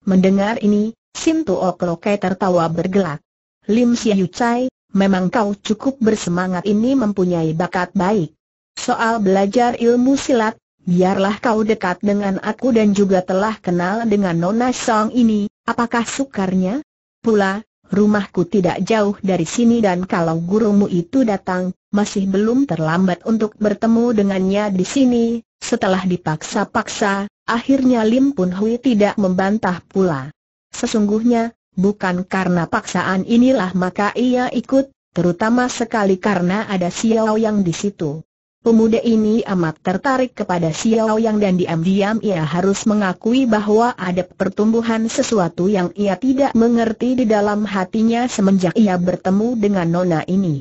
Mendengar ini, Sintu Ok Lokai tertawa bergelak. Lim Siu Chai, memang kau cukup bersemangat ini mempunyai bakat baik. Soal belajar ilmu silat, biarlah kau dekat dengan aku dan juga telah kenal dengan Nona Song ini, apakah sukarnya? Pula, rumahku tidak jauh dari sini dan kalau gurumu itu datang, masih belum terlambat untuk bertemu dengannya di sini, setelah dipaksa-paksa, akhirnya Lim Pun Hui tidak membantah pula. Sesungguhnya, Bukan karena paksaan inilah maka ia ikut, terutama sekali karena ada Xiao yang di situ. Pemuda ini amat tertarik kepada Xiao yang dan diam-diam ia harus mengakui bahwa ada pertumbuhan sesuatu yang ia tidak mengerti di dalam hatinya semenjak ia bertemu dengan nona ini.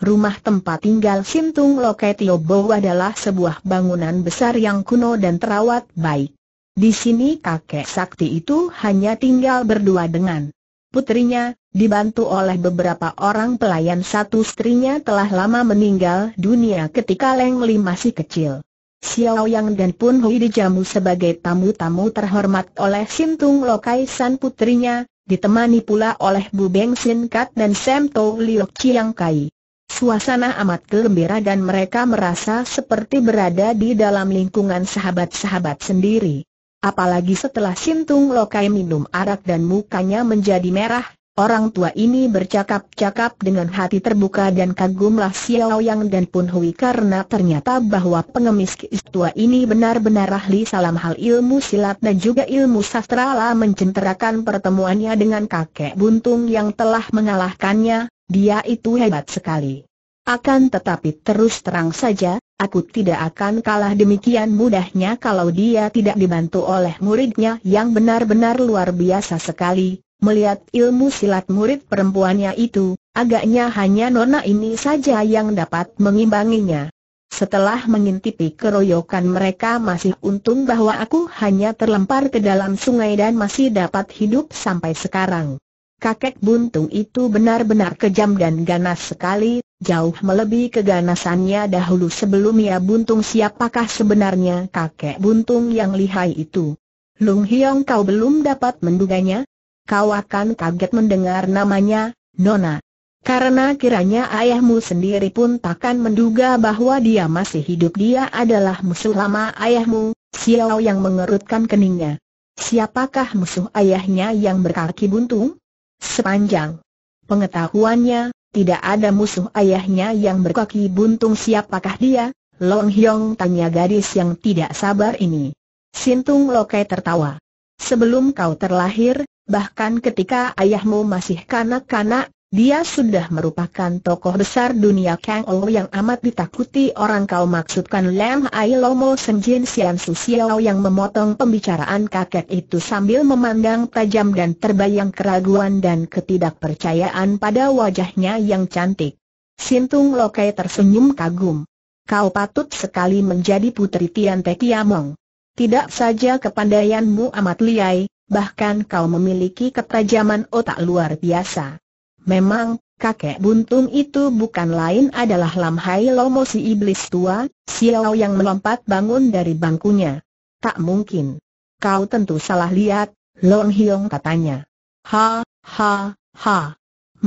Rumah tempat tinggal Sintung Loketio Bow adalah sebuah bangunan besar yang kuno dan terawat baik. Di sini kakek sakti itu hanya tinggal berdua dengan putrinya, dibantu oleh beberapa orang pelayan satu istrinya telah lama meninggal dunia ketika Leng Li masih kecil. Xiao Yang dan Pun Hui dijamu sebagai tamu-tamu terhormat oleh Sintung Lokai San putrinya, ditemani pula oleh Bu Beng Sin Kat dan Sam Tau Liok Chiang Kai. Suasana amat gembira dan mereka merasa seperti berada di dalam lingkungan sahabat-sahabat sendiri. Apalagi setelah Sintung Lokai minum arak dan mukanya menjadi merah, orang tua ini bercakap-cakap dengan hati terbuka dan kagumlah Xiao Yang dan Pun Hui karena ternyata bahwa pengemis tua ini benar-benar ahli salam hal ilmu silat dan juga ilmu sastra lah mencenterakan pertemuannya dengan kakek buntung yang telah mengalahkannya, dia itu hebat sekali. Akan tetapi terus terang saja, aku tidak akan kalah demikian mudahnya kalau dia tidak dibantu oleh muridnya yang benar-benar luar biasa sekali. Melihat ilmu silat murid perempuannya itu, agaknya hanya nona ini saja yang dapat mengimbanginya. Setelah mengintipi keroyokan mereka masih untung bahwa aku hanya terlempar ke dalam sungai dan masih dapat hidup sampai sekarang kakek buntung itu benar-benar kejam dan ganas sekali, jauh melebihi keganasannya dahulu sebelum ia buntung siapakah sebenarnya kakek buntung yang lihai itu. Lung Hiong kau belum dapat menduganya? Kau akan kaget mendengar namanya, Nona. Karena kiranya ayahmu sendiri pun takkan menduga bahwa dia masih hidup dia adalah musuh lama ayahmu, Xiao yang mengerutkan keningnya. Siapakah musuh ayahnya yang berkaki buntung? Sepanjang pengetahuannya, tidak ada musuh ayahnya yang berkaki buntung siapakah dia, Long Hyong tanya gadis yang tidak sabar ini. Sintung Lokai tertawa. Sebelum kau terlahir, bahkan ketika ayahmu masih kanak-kanak, dia sudah merupakan tokoh besar dunia Kang Ou yang amat ditakuti orang kau maksudkan Lam Ai Lomo Senjin Sian Susiao yang memotong pembicaraan kakek itu sambil memandang tajam dan terbayang keraguan dan ketidakpercayaan pada wajahnya yang cantik. Sintung Lokai tersenyum kagum. Kau patut sekali menjadi putri Tian Te Kiamong. Tidak saja kepandaianmu amat liai, bahkan kau memiliki ketajaman otak luar biasa. Memang, kakek buntung itu bukan lain adalah Lam Hai Lomo si iblis tua, Xiao yang melompat bangun dari bangkunya. Tak mungkin. Kau tentu salah lihat, Long Hiong katanya. Ha, ha, ha.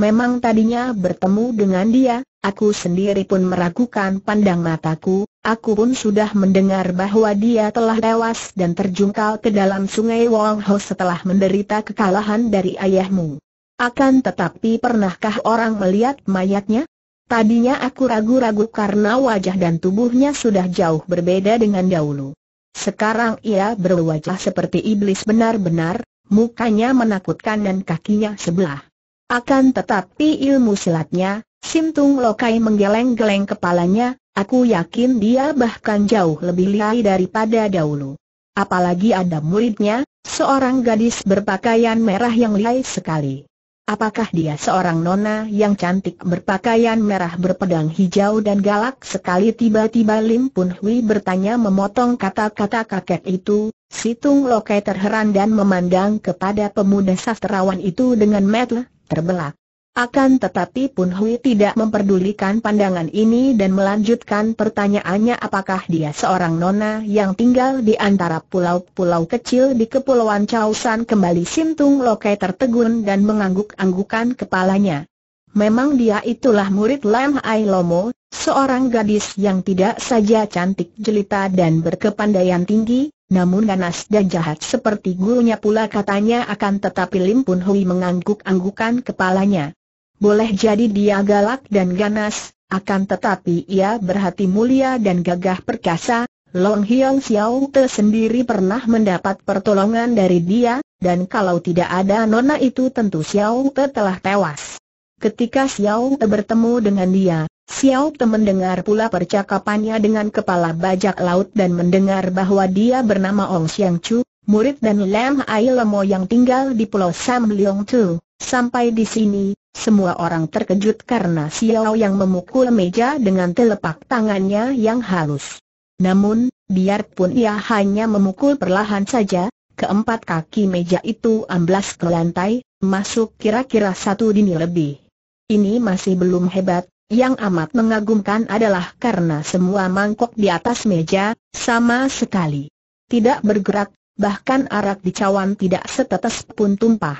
Memang tadinya bertemu dengan dia, aku sendiri pun meragukan pandang mataku, aku pun sudah mendengar bahwa dia telah tewas dan terjungkal ke dalam sungai Wong Ho setelah menderita kekalahan dari ayahmu. Akan tetapi pernahkah orang melihat mayatnya? Tadinya aku ragu-ragu karena wajah dan tubuhnya sudah jauh berbeda dengan dahulu. Sekarang ia berwajah seperti iblis benar-benar, mukanya menakutkan dan kakinya sebelah. Akan tetapi ilmu silatnya, Sintung Lokai menggeleng-geleng kepalanya, aku yakin dia bahkan jauh lebih lihai daripada dahulu. Apalagi ada muridnya, seorang gadis berpakaian merah yang lihai sekali. Apakah dia seorang nona yang cantik berpakaian merah berpedang hijau dan galak sekali tiba-tiba Lim Pun Hui bertanya memotong kata-kata kakek itu, Situng Lokai terheran dan memandang kepada pemuda sastrawan itu dengan metel, terbelak. Akan tetapi Pun Hui tidak memperdulikan pandangan ini dan melanjutkan pertanyaannya apakah dia seorang nona yang tinggal di antara pulau-pulau kecil di Kepulauan Chausan kembali Sintung Lokai tertegun dan mengangguk-anggukan kepalanya. Memang dia itulah murid Lam Ai Lomo, seorang gadis yang tidak saja cantik jelita dan berkepandaian tinggi, namun ganas dan jahat seperti gurunya pula katanya akan tetapi Lim Pun Hui mengangguk-anggukan kepalanya. Boleh jadi dia galak dan ganas, akan tetapi ia berhati mulia dan gagah perkasa, Long Hiong Xiao Te sendiri pernah mendapat pertolongan dari dia, dan kalau tidak ada nona itu tentu Xiao Te telah tewas. Ketika Xiao Te bertemu dengan dia, Xiao Te mendengar pula percakapannya dengan kepala bajak laut dan mendengar bahwa dia bernama Ong Xiang Chu, murid dan Lam Ai Lemo yang tinggal di pulau Sam Leong Tu. Sampai di sini, semua orang terkejut karena Xiao yang memukul meja dengan telapak tangannya yang halus. Namun, biarpun ia hanya memukul perlahan saja, keempat kaki meja itu amblas ke lantai, masuk kira-kira satu dini lebih. Ini masih belum hebat, yang amat mengagumkan adalah karena semua mangkok di atas meja, sama sekali. Tidak bergerak, bahkan arak di cawan tidak setetes pun tumpah.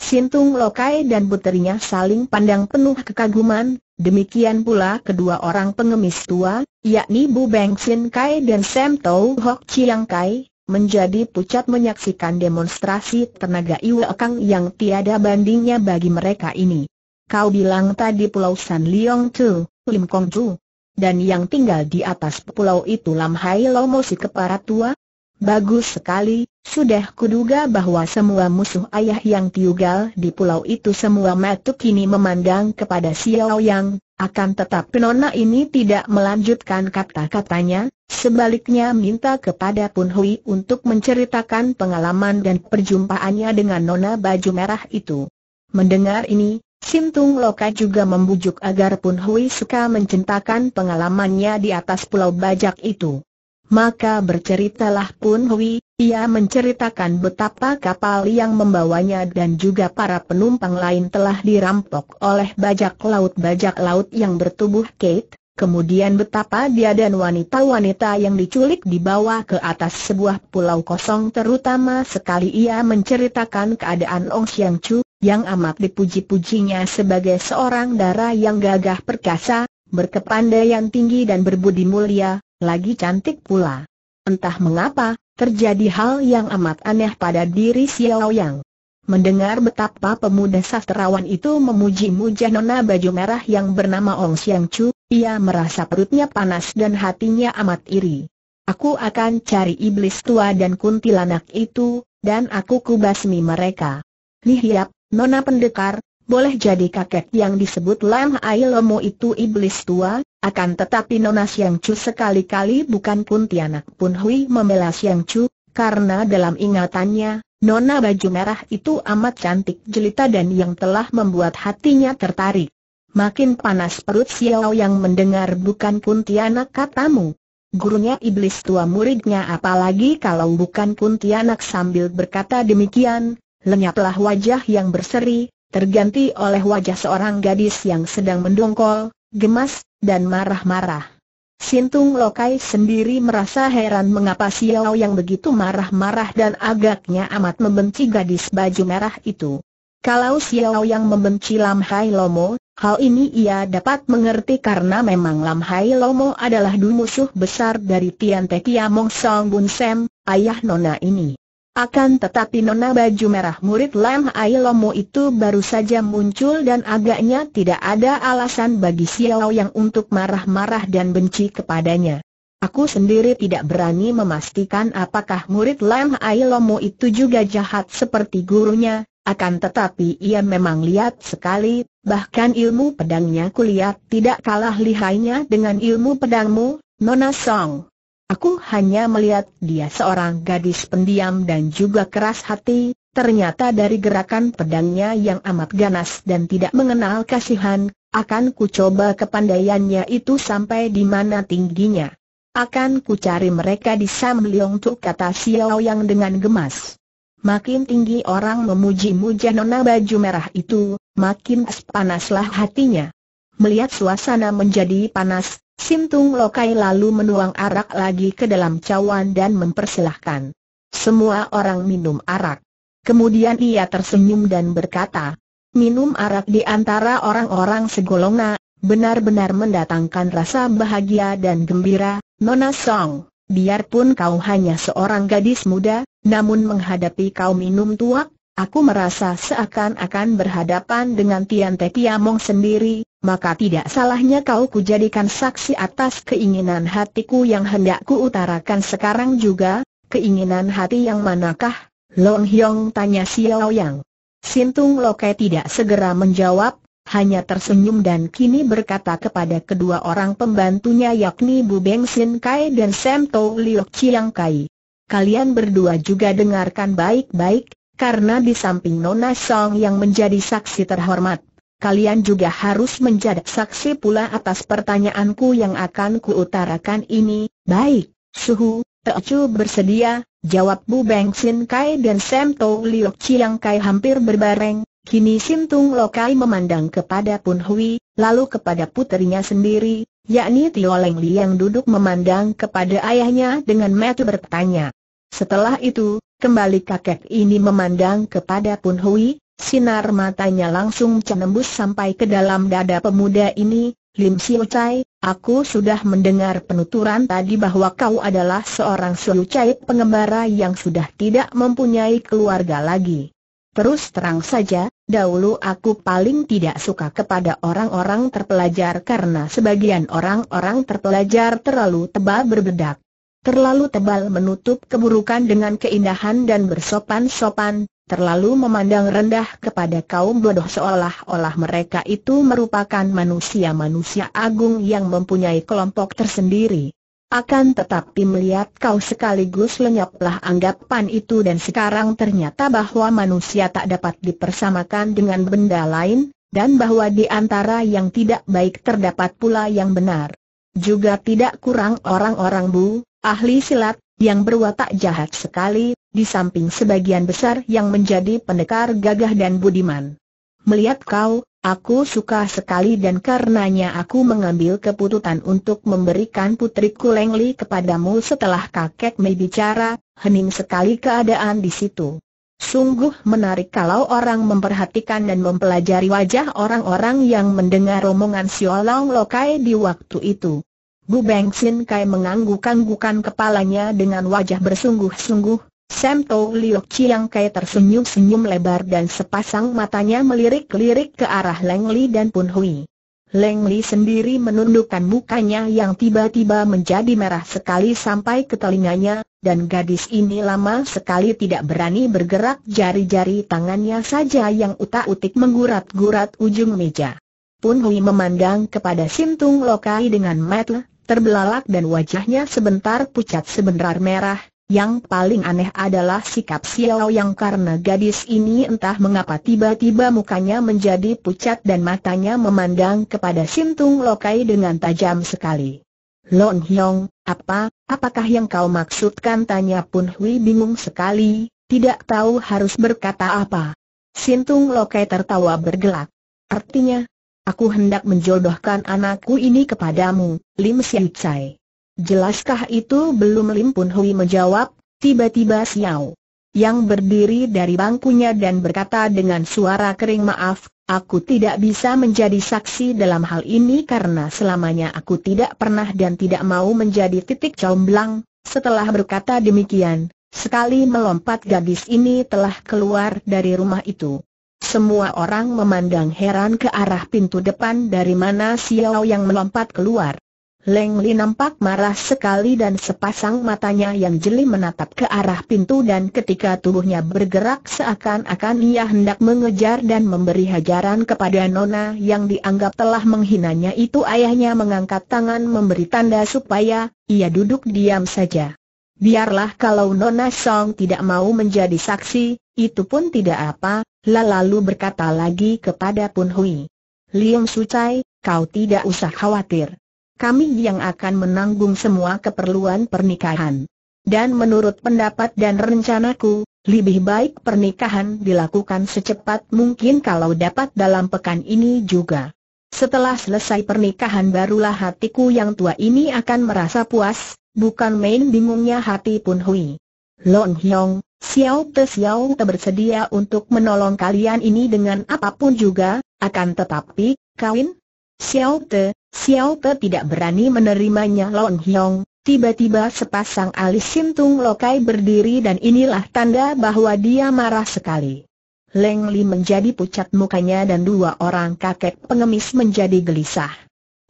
Sintung Lokai dan puterinya saling pandang penuh kekaguman, demikian pula kedua orang pengemis tua, yakni Bu Beng Sin Kai dan Sam Tau Hok Chiang Kai, menjadi pucat menyaksikan demonstrasi tenaga Iwekang yang tiada bandingnya bagi mereka ini. Kau bilang tadi Pulau San Leong Tu, Lim Kong Tu, dan yang tinggal di atas pulau itu Lam Hai Lomo si tua, Bagus sekali, sudah kuduga bahwa semua musuh ayah yang tiugal di pulau itu semua matuk kini memandang kepada Xiao Yang, akan tetap penona ini tidak melanjutkan kata-katanya, sebaliknya minta kepada Pun Hui untuk menceritakan pengalaman dan perjumpaannya dengan nona baju merah itu. Mendengar ini, Sintung Loka juga membujuk agar Pun Hui suka menceritakan pengalamannya di atas pulau bajak itu. Maka berceritalah Pun Hui, ia menceritakan betapa kapal yang membawanya dan juga para penumpang lain telah dirampok oleh bajak laut-bajak laut yang bertubuh Kate, Kemudian betapa dia dan wanita-wanita yang diculik dibawa ke atas sebuah pulau kosong terutama sekali ia menceritakan keadaan Ong Xiang Chu, yang amat dipuji-pujinya sebagai seorang darah yang gagah perkasa, berkepandaian tinggi dan berbudi mulia, lagi cantik pula. Entah mengapa, terjadi hal yang amat aneh pada diri Xiao Yang. Mendengar betapa pemuda sastrawan itu memuji-muja nona baju merah yang bernama Ong Xiang Chu, ia merasa perutnya panas dan hatinya amat iri. Aku akan cari iblis tua dan kuntilanak itu, dan aku kubasmi mereka. Yap, nona pendekar, boleh jadi kakek yang disebut Lam Ai Lemo itu iblis tua, akan tetapi Nona Siang Chu sekali-kali bukan Kuntianak pun Hui membela Siang Chu, karena dalam ingatannya, Nona baju merah itu amat cantik jelita dan yang telah membuat hatinya tertarik. Makin panas perut Xiao yang mendengar bukan Kuntianak katamu. Gurunya iblis tua muridnya apalagi kalau bukan Kuntianak sambil berkata demikian, lenyaplah wajah yang berseri, terganti oleh wajah seorang gadis yang sedang mendongkol, gemas, dan marah-marah. Sintung Lokai sendiri merasa heran mengapa Xiao yang begitu marah-marah dan agaknya amat membenci gadis baju merah itu. Kalau Xiao yang membenci Lam Hai Lomo, hal ini ia dapat mengerti karena memang Lam Hai Lomo adalah musuh besar dari Tian Te Kiamong Song Bun Sem, ayah nona ini. Akan tetapi nona baju merah murid Lam Ai Lomo itu baru saja muncul dan agaknya tidak ada alasan bagi Xiao yang untuk marah-marah dan benci kepadanya. Aku sendiri tidak berani memastikan apakah murid Lam Ai Lomo itu juga jahat seperti gurunya, akan tetapi ia memang lihat sekali, bahkan ilmu pedangnya kulihat tidak kalah lihainya dengan ilmu pedangmu, Nona Song. Aku hanya melihat dia seorang gadis pendiam dan juga keras hati, ternyata dari gerakan pedangnya yang amat ganas dan tidak mengenal kasihan, akan ku coba kepandaiannya itu sampai di mana tingginya. Akan ku cari mereka di Sam Leong Tuk kata Xiao Yang dengan gemas. Makin tinggi orang memuji-muja nona baju merah itu, makin panaslah hatinya. Melihat suasana menjadi panas, Simtung Lokai lalu menuang arak lagi ke dalam cawan dan mempersilahkan. Semua orang minum arak. Kemudian ia tersenyum dan berkata, minum arak di antara orang-orang segolongna benar-benar mendatangkan rasa bahagia dan gembira, Nona Song. Biarpun kau hanya seorang gadis muda, namun menghadapi kau minum tuak, aku merasa seakan-akan berhadapan dengan Tian Te Tiamong sendiri, maka tidak salahnya kau kujadikan saksi atas keinginan hatiku yang hendak ku utarakan sekarang juga, keinginan hati yang manakah? Long Hyong tanya Xiao Yang. Sintung Loke tidak segera menjawab, hanya tersenyum dan kini berkata kepada kedua orang pembantunya yakni Bu Beng Sin Kai dan Sam Tou Liok Chiang Kai. Kalian berdua juga dengarkan baik-baik, karena di samping Nona Song yang menjadi saksi terhormat, kalian juga harus menjadi saksi pula atas pertanyaanku yang akan kuutarakan ini. Baik, Suhu, Teochu bersedia, jawab Bu Beng Sin Kai dan Sam Tau Liok Chiang Kai hampir berbareng. Kini Tung Lo Kai memandang kepada Pun Hui, lalu kepada puterinya sendiri, yakni Tio Leng Li yang duduk memandang kepada ayahnya dengan metu bertanya. Setelah itu, kembali kakek ini memandang kepada Pun Hui, Sinar matanya langsung cenembus sampai ke dalam dada pemuda ini, Lim Siu Chai, aku sudah mendengar penuturan tadi bahwa kau adalah seorang Siu Chai pengembara yang sudah tidak mempunyai keluarga lagi. Terus terang saja, dahulu aku paling tidak suka kepada orang-orang terpelajar karena sebagian orang-orang terpelajar terlalu tebal berbedak terlalu tebal menutup keburukan dengan keindahan dan bersopan-sopan, terlalu memandang rendah kepada kaum bodoh seolah-olah mereka itu merupakan manusia-manusia agung yang mempunyai kelompok tersendiri. Akan tetapi melihat kau sekaligus lenyaplah anggapan itu dan sekarang ternyata bahwa manusia tak dapat dipersamakan dengan benda lain, dan bahwa di antara yang tidak baik terdapat pula yang benar. Juga tidak kurang orang-orang bu, ahli silat, yang berwatak jahat sekali, di samping sebagian besar yang menjadi pendekar gagah dan budiman. Melihat kau, aku suka sekali dan karenanya aku mengambil keputusan untuk memberikan putriku Lengli kepadamu setelah kakek Mei bicara, hening sekali keadaan di situ. Sungguh menarik kalau orang memperhatikan dan mempelajari wajah orang-orang yang mendengar omongan Siolong Lokai di waktu itu. Bu Beng Sin Kai mengangguk-anggukan kepalanya dengan wajah bersungguh-sungguh, Sam Tau Liok Chiang Kai tersenyum-senyum lebar dan sepasang matanya melirik-lirik ke arah Leng Li dan Pun Hui. Leng Li sendiri menundukkan mukanya yang tiba-tiba menjadi merah sekali sampai ke telinganya, dan gadis ini lama sekali tidak berani bergerak jari-jari tangannya saja yang utak-utik menggurat-gurat ujung meja. Pun Hui memandang kepada Sintung Lokai dengan metel, terbelalak dan wajahnya sebentar pucat sebentar merah, yang paling aneh adalah sikap Xiao yang karena gadis ini entah mengapa tiba-tiba mukanya menjadi pucat dan matanya memandang kepada Sintung Lokai dengan tajam sekali. Lon Hyong, apa, apakah yang kau maksudkan tanya Pun Hui bingung sekali, tidak tahu harus berkata apa. Sintung Lokai tertawa bergelak. Artinya, Aku hendak menjodohkan anakku ini kepadamu, Lim Siu Chai. Jelaskah itu belum Lim Pun Hui menjawab, tiba-tiba Siau. Yang berdiri dari bangkunya dan berkata dengan suara kering maaf, aku tidak bisa menjadi saksi dalam hal ini karena selamanya aku tidak pernah dan tidak mau menjadi titik comblang. Setelah berkata demikian, sekali melompat gadis ini telah keluar dari rumah itu. Semua orang memandang heran ke arah pintu depan dari mana Xiao yang melompat keluar. Leng Li nampak marah sekali dan sepasang matanya yang jeli menatap ke arah pintu dan ketika tubuhnya bergerak seakan-akan ia hendak mengejar dan memberi hajaran kepada Nona yang dianggap telah menghinanya itu ayahnya mengangkat tangan memberi tanda supaya ia duduk diam saja. Biarlah kalau Nona Song tidak mau menjadi saksi, itu pun tidak apa, lalu berkata lagi kepada Pun Hui. Liung Sucai, kau tidak usah khawatir. Kami yang akan menanggung semua keperluan pernikahan. Dan menurut pendapat dan rencanaku, lebih baik pernikahan dilakukan secepat mungkin kalau dapat dalam pekan ini juga. Setelah selesai pernikahan barulah hatiku yang tua ini akan merasa puas, Bukan main bingungnya hati Pun Hui. Lon Hyong, Xiao Te Xiao Te bersedia untuk menolong kalian ini dengan apapun juga, akan tetapi, kawin? Xiao Te, Xiao Te tidak berani menerimanya Lon Hyong. Tiba-tiba sepasang alis Sintung Lokai berdiri dan inilah tanda bahwa dia marah sekali. Leng Li menjadi pucat mukanya dan dua orang kakek pengemis menjadi gelisah.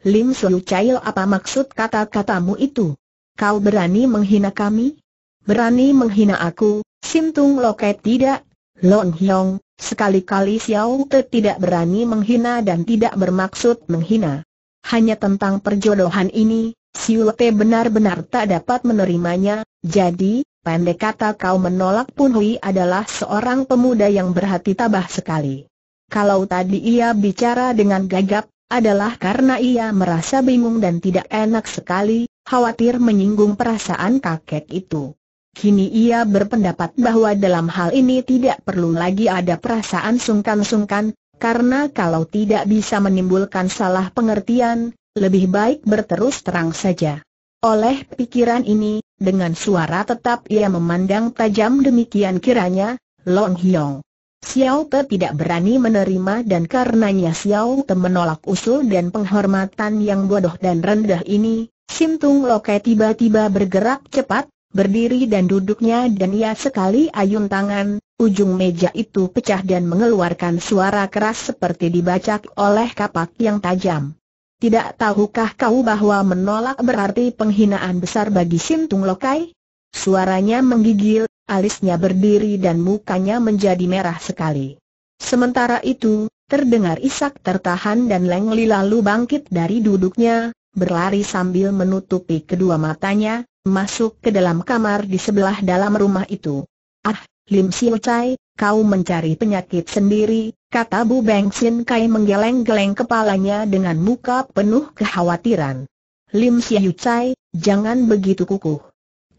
Lim Suyu Cail apa maksud kata-katamu itu? Kau berani menghina kami? Berani menghina aku, Sintung Loket tidak? Long Hyong, sekali-kali Xiao Te tidak berani menghina dan tidak bermaksud menghina. Hanya tentang perjodohan ini, Xiao Te benar-benar tak dapat menerimanya, jadi, pendek kata kau menolak Pun Hui adalah seorang pemuda yang berhati tabah sekali. Kalau tadi ia bicara dengan gagap, adalah karena ia merasa bingung dan tidak enak sekali, khawatir menyinggung perasaan kakek itu. Kini ia berpendapat bahwa dalam hal ini tidak perlu lagi ada perasaan sungkan-sungkan, karena kalau tidak bisa menimbulkan salah pengertian, lebih baik berterus terang saja. Oleh pikiran ini, dengan suara tetap ia memandang tajam demikian kiranya, Long Hyong. Xiao Pe tidak berani menerima dan karenanya Xiao Te menolak usul dan penghormatan yang bodoh dan rendah ini, Sim Tung Loke tiba-tiba bergerak cepat, berdiri dan duduknya dan ia sekali ayun tangan, ujung meja itu pecah dan mengeluarkan suara keras seperti dibacak oleh kapak yang tajam. Tidak tahukah kau bahwa menolak berarti penghinaan besar bagi Sim Tung Lokai? Suaranya menggigil, alisnya berdiri dan mukanya menjadi merah sekali. Sementara itu, terdengar isak tertahan dan Leng lalu bangkit dari duduknya, berlari sambil menutupi kedua matanya, masuk ke dalam kamar di sebelah dalam rumah itu. Ah, Lim Siu Chai, kau mencari penyakit sendiri, kata Bu Beng Sin Kai menggeleng-geleng kepalanya dengan muka penuh kekhawatiran. Lim Siu Chai, jangan begitu kukuh.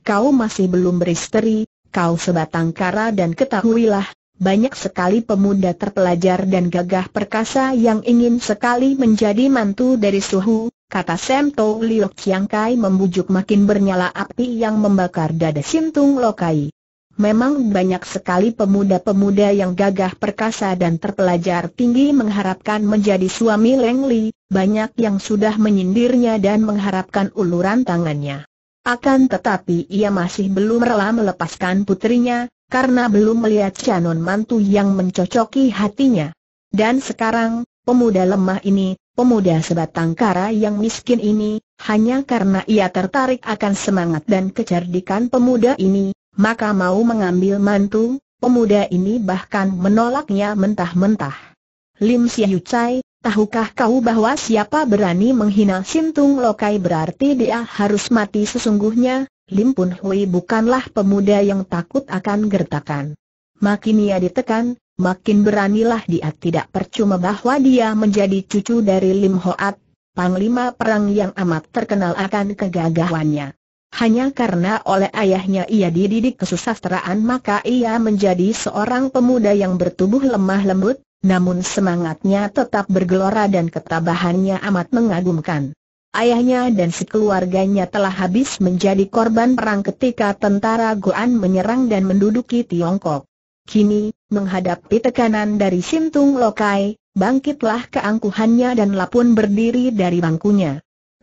Kau masih belum beristri, kau sebatang kara dan ketahuilah, banyak sekali pemuda terpelajar dan gagah perkasa yang ingin sekali menjadi mantu dari suhu, kata Sam Tau Liok Chiang Kai membujuk makin bernyala api yang membakar dada Sintung Lokai. Memang banyak sekali pemuda-pemuda yang gagah perkasa dan terpelajar tinggi mengharapkan menjadi suami Leng Li, banyak yang sudah menyindirnya dan mengharapkan uluran tangannya. Akan tetapi ia masih belum rela melepaskan putrinya, karena belum melihat Canon mantu yang mencocoki hatinya. Dan sekarang, pemuda lemah ini, pemuda sebatang kara yang miskin ini, hanya karena ia tertarik akan semangat dan kecerdikan pemuda ini, maka mau mengambil mantu, pemuda ini bahkan menolaknya mentah-mentah. Lim Siyu Chai, Tahukah kau bahwa siapa berani menghina Sintung Lokai berarti dia harus mati sesungguhnya, Lim Pun Hui bukanlah pemuda yang takut akan gertakan. Makin ia ditekan, makin beranilah dia tidak percuma bahwa dia menjadi cucu dari Lim Hoat, panglima perang yang amat terkenal akan kegagahannya. Hanya karena oleh ayahnya ia dididik kesusasteraan maka ia menjadi seorang pemuda yang bertubuh lemah lembut, namun semangatnya tetap bergelora dan ketabahannya amat mengagumkan. Ayahnya dan sekeluarganya telah habis menjadi korban perang ketika tentara Goan menyerang dan menduduki Tiongkok. Kini, menghadapi tekanan dari Sintung Lokai, bangkitlah keangkuhannya dan Lapun berdiri dari bangkunya.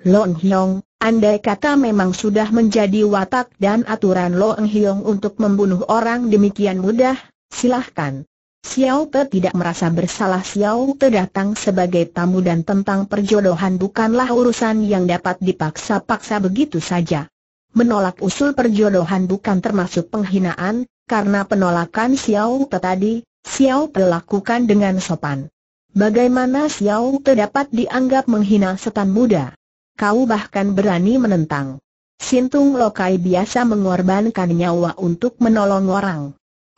Long Hyong, andai kata memang sudah menjadi watak dan aturan Long Hyong untuk membunuh orang demikian mudah, silahkan. Xiao Pe tidak merasa bersalah Xiao Te datang sebagai tamu dan tentang perjodohan bukanlah urusan yang dapat dipaksa-paksa begitu saja. Menolak usul perjodohan bukan termasuk penghinaan, karena penolakan Xiao Pe tadi, Xiao Pe lakukan dengan sopan. Bagaimana Xiao Te dapat dianggap menghina setan muda? Kau bahkan berani menentang. Sintung Lokai biasa mengorbankan nyawa untuk menolong orang.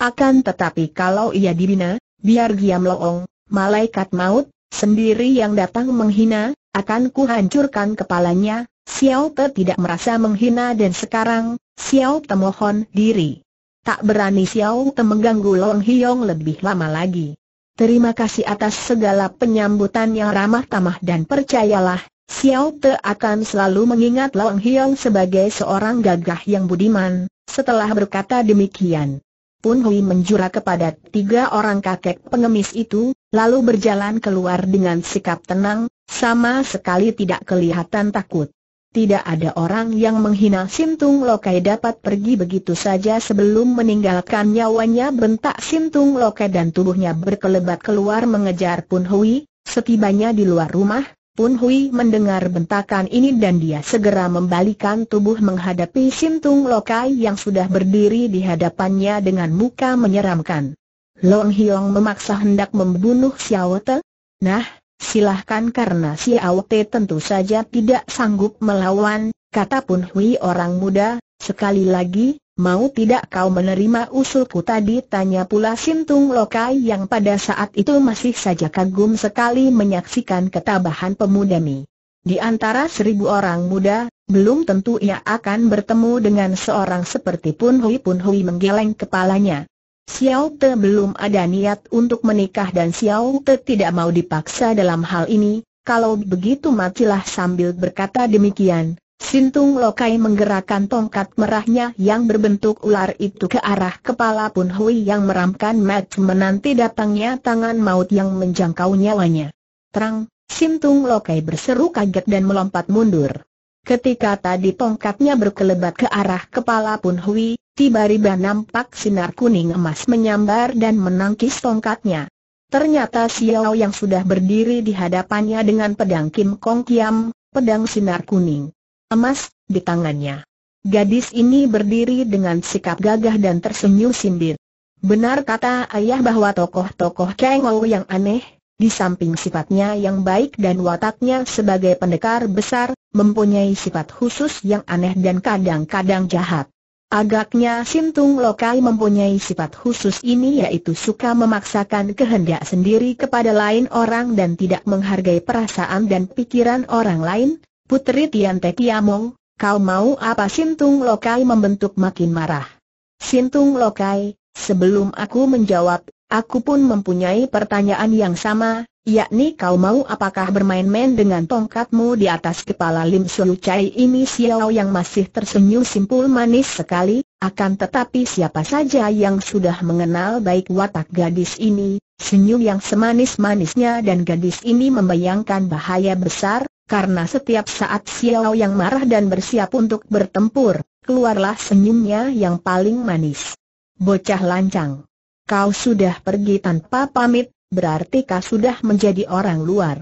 Akan tetapi kalau ia dibina, biar Giam Loong, malaikat maut, sendiri yang datang menghina, akan kuhancurkan kepalanya, Xiao Te tidak merasa menghina dan sekarang, Xiao Te mohon diri. Tak berani Xiao Te mengganggu Long Hiong lebih lama lagi. Terima kasih atas segala penyambutan yang ramah tamah dan percayalah, Xiao Te akan selalu mengingat Long Hiong sebagai seorang gagah yang budiman, setelah berkata demikian. Pun Hui menjura kepada tiga orang kakek pengemis itu, lalu berjalan keluar dengan sikap tenang, sama sekali tidak kelihatan takut. Tidak ada orang yang menghina Sintung Lokai dapat pergi begitu saja sebelum meninggalkan nyawanya bentak Sintung Lokai dan tubuhnya berkelebat keluar mengejar Pun Hui, setibanya di luar rumah, pun Hui mendengar bentakan ini dan dia segera membalikan tubuh menghadapi Sintung Lokai yang sudah berdiri di hadapannya dengan muka menyeramkan. Long Hiong memaksa hendak membunuh Xiao Te. Nah, silahkan karena Xiao Te tentu saja tidak sanggup melawan, kata Pun Hui orang muda, sekali lagi, Mau tidak kau menerima usulku tadi? Tanya pula Sintung Lokai yang pada saat itu masih saja kagum sekali menyaksikan ketabahan pemuda Mi. Di antara seribu orang muda, belum tentu ia akan bertemu dengan seorang seperti Pun Hui Pun Hui menggeleng kepalanya. Xiao Te belum ada niat untuk menikah dan Xiao Te tidak mau dipaksa dalam hal ini, kalau begitu matilah sambil berkata demikian, Sintung Lokai menggerakkan tongkat merahnya yang berbentuk ular itu ke arah kepala Pun Hui yang meramkan match menanti datangnya tangan maut yang menjangkau nyawanya. Terang, Sintung Lokai berseru kaget dan melompat mundur. Ketika tadi tongkatnya berkelebat ke arah kepala Pun Hui, tiba-tiba nampak sinar kuning emas menyambar dan menangkis tongkatnya. Ternyata Xiao yang sudah berdiri di hadapannya dengan pedang Kim Kong Kiam, pedang sinar kuning emas, di tangannya. Gadis ini berdiri dengan sikap gagah dan tersenyum sindir. Benar kata ayah bahwa tokoh-tokoh Kengo yang aneh, di samping sifatnya yang baik dan wataknya sebagai pendekar besar, mempunyai sifat khusus yang aneh dan kadang-kadang jahat. Agaknya Sintung Lokai mempunyai sifat khusus ini yaitu suka memaksakan kehendak sendiri kepada lain orang dan tidak menghargai perasaan dan pikiran orang lain, Putri Tian Te Kiamong, kau mau apa Sintung Lokai membentuk makin marah. Sintung Lokai, sebelum aku menjawab, aku pun mempunyai pertanyaan yang sama, yakni kau mau apakah bermain-main dengan tongkatmu di atas kepala Lim Sulu Chai ini Xiao yang masih tersenyum simpul manis sekali, akan tetapi siapa saja yang sudah mengenal baik watak gadis ini, senyum yang semanis-manisnya dan gadis ini membayangkan bahaya besar, karena setiap saat Xiao yang marah dan bersiap untuk bertempur, keluarlah senyumnya yang paling manis. Bocah lancang. Kau sudah pergi tanpa pamit, berarti kau sudah menjadi orang luar.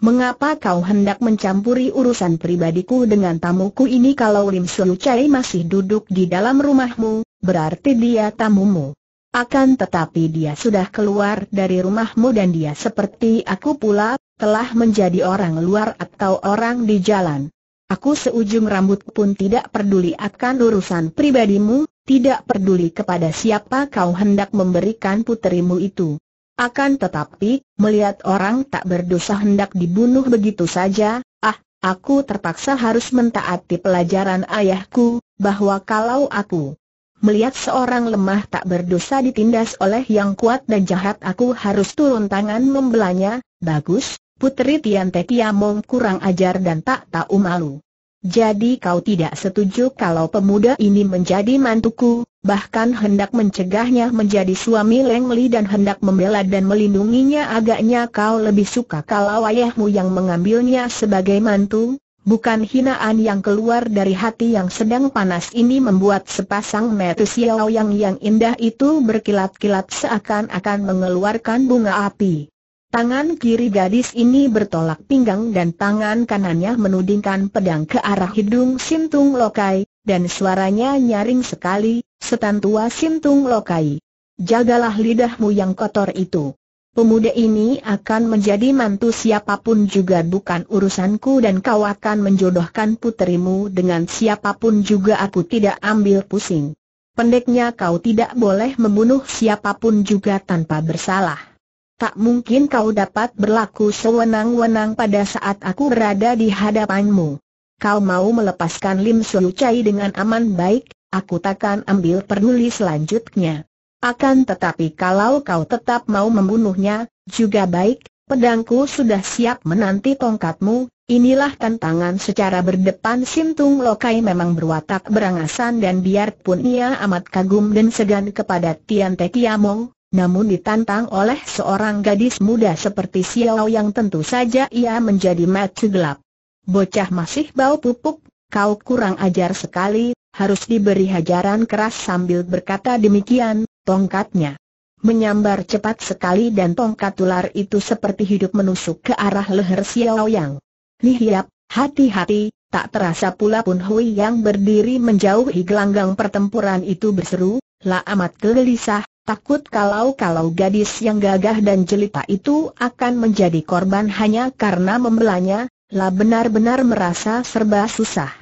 Mengapa kau hendak mencampuri urusan pribadiku dengan tamuku ini kalau Lim Sun Chai masih duduk di dalam rumahmu, berarti dia tamumu. Akan tetapi dia sudah keluar dari rumahmu dan dia seperti aku pula, telah menjadi orang luar atau orang di jalan. Aku seujung rambut pun tidak peduli akan urusan pribadimu, tidak peduli kepada siapa kau hendak memberikan puterimu itu. Akan tetapi, melihat orang tak berdosa hendak dibunuh begitu saja, ah, aku terpaksa harus mentaati pelajaran ayahku, bahwa kalau aku melihat seorang lemah tak berdosa ditindas oleh yang kuat dan jahat aku harus turun tangan membelanya, bagus, Putri Te Tiamong kurang ajar dan tak tahu malu. Jadi kau tidak setuju kalau pemuda ini menjadi mantuku, bahkan hendak mencegahnya menjadi suami Leng Li dan hendak membela dan melindunginya agaknya kau lebih suka kalau ayahmu yang mengambilnya sebagai mantu? Bukan hinaan yang keluar dari hati yang sedang panas ini membuat sepasang metu siau yang yang indah itu berkilat-kilat seakan-akan mengeluarkan bunga api. Tangan kiri gadis ini bertolak pinggang dan tangan kanannya menudingkan pedang ke arah hidung Sintung Lokai, dan suaranya nyaring sekali, setan tua Sintung Lokai. Jagalah lidahmu yang kotor itu. Pemuda ini akan menjadi mantu siapapun juga bukan urusanku dan kau akan menjodohkan puterimu dengan siapapun juga aku tidak ambil pusing. Pendeknya kau tidak boleh membunuh siapapun juga tanpa bersalah. Tak mungkin kau dapat berlaku sewenang-wenang pada saat aku berada di hadapanmu. Kau mau melepaskan Lim Siu Chai dengan aman baik, aku takkan ambil peduli selanjutnya. Akan tetapi kalau kau tetap mau membunuhnya, juga baik, pedangku sudah siap menanti tongkatmu, inilah tantangan secara berdepan Simtung Lokai memang berwatak berangasan dan biarpun ia amat kagum dan segan kepada Tian Te Kiamong, namun ditantang oleh seorang gadis muda seperti Xiao yang tentu saja ia menjadi mati gelap. Bocah masih bau pupuk, kau kurang ajar sekali, harus diberi hajaran keras sambil berkata demikian, tongkatnya. Menyambar cepat sekali dan tongkat ular itu seperti hidup menusuk ke arah leher Xiao Yang. Lihiap, hati-hati, tak terasa pula Pun Hui yang berdiri menjauhi gelanggang pertempuran itu berseru, lah amat gelisah, Takut kalau-kalau gadis yang gagah dan jelita itu akan menjadi korban hanya karena membelanya, lah benar-benar merasa serba susah.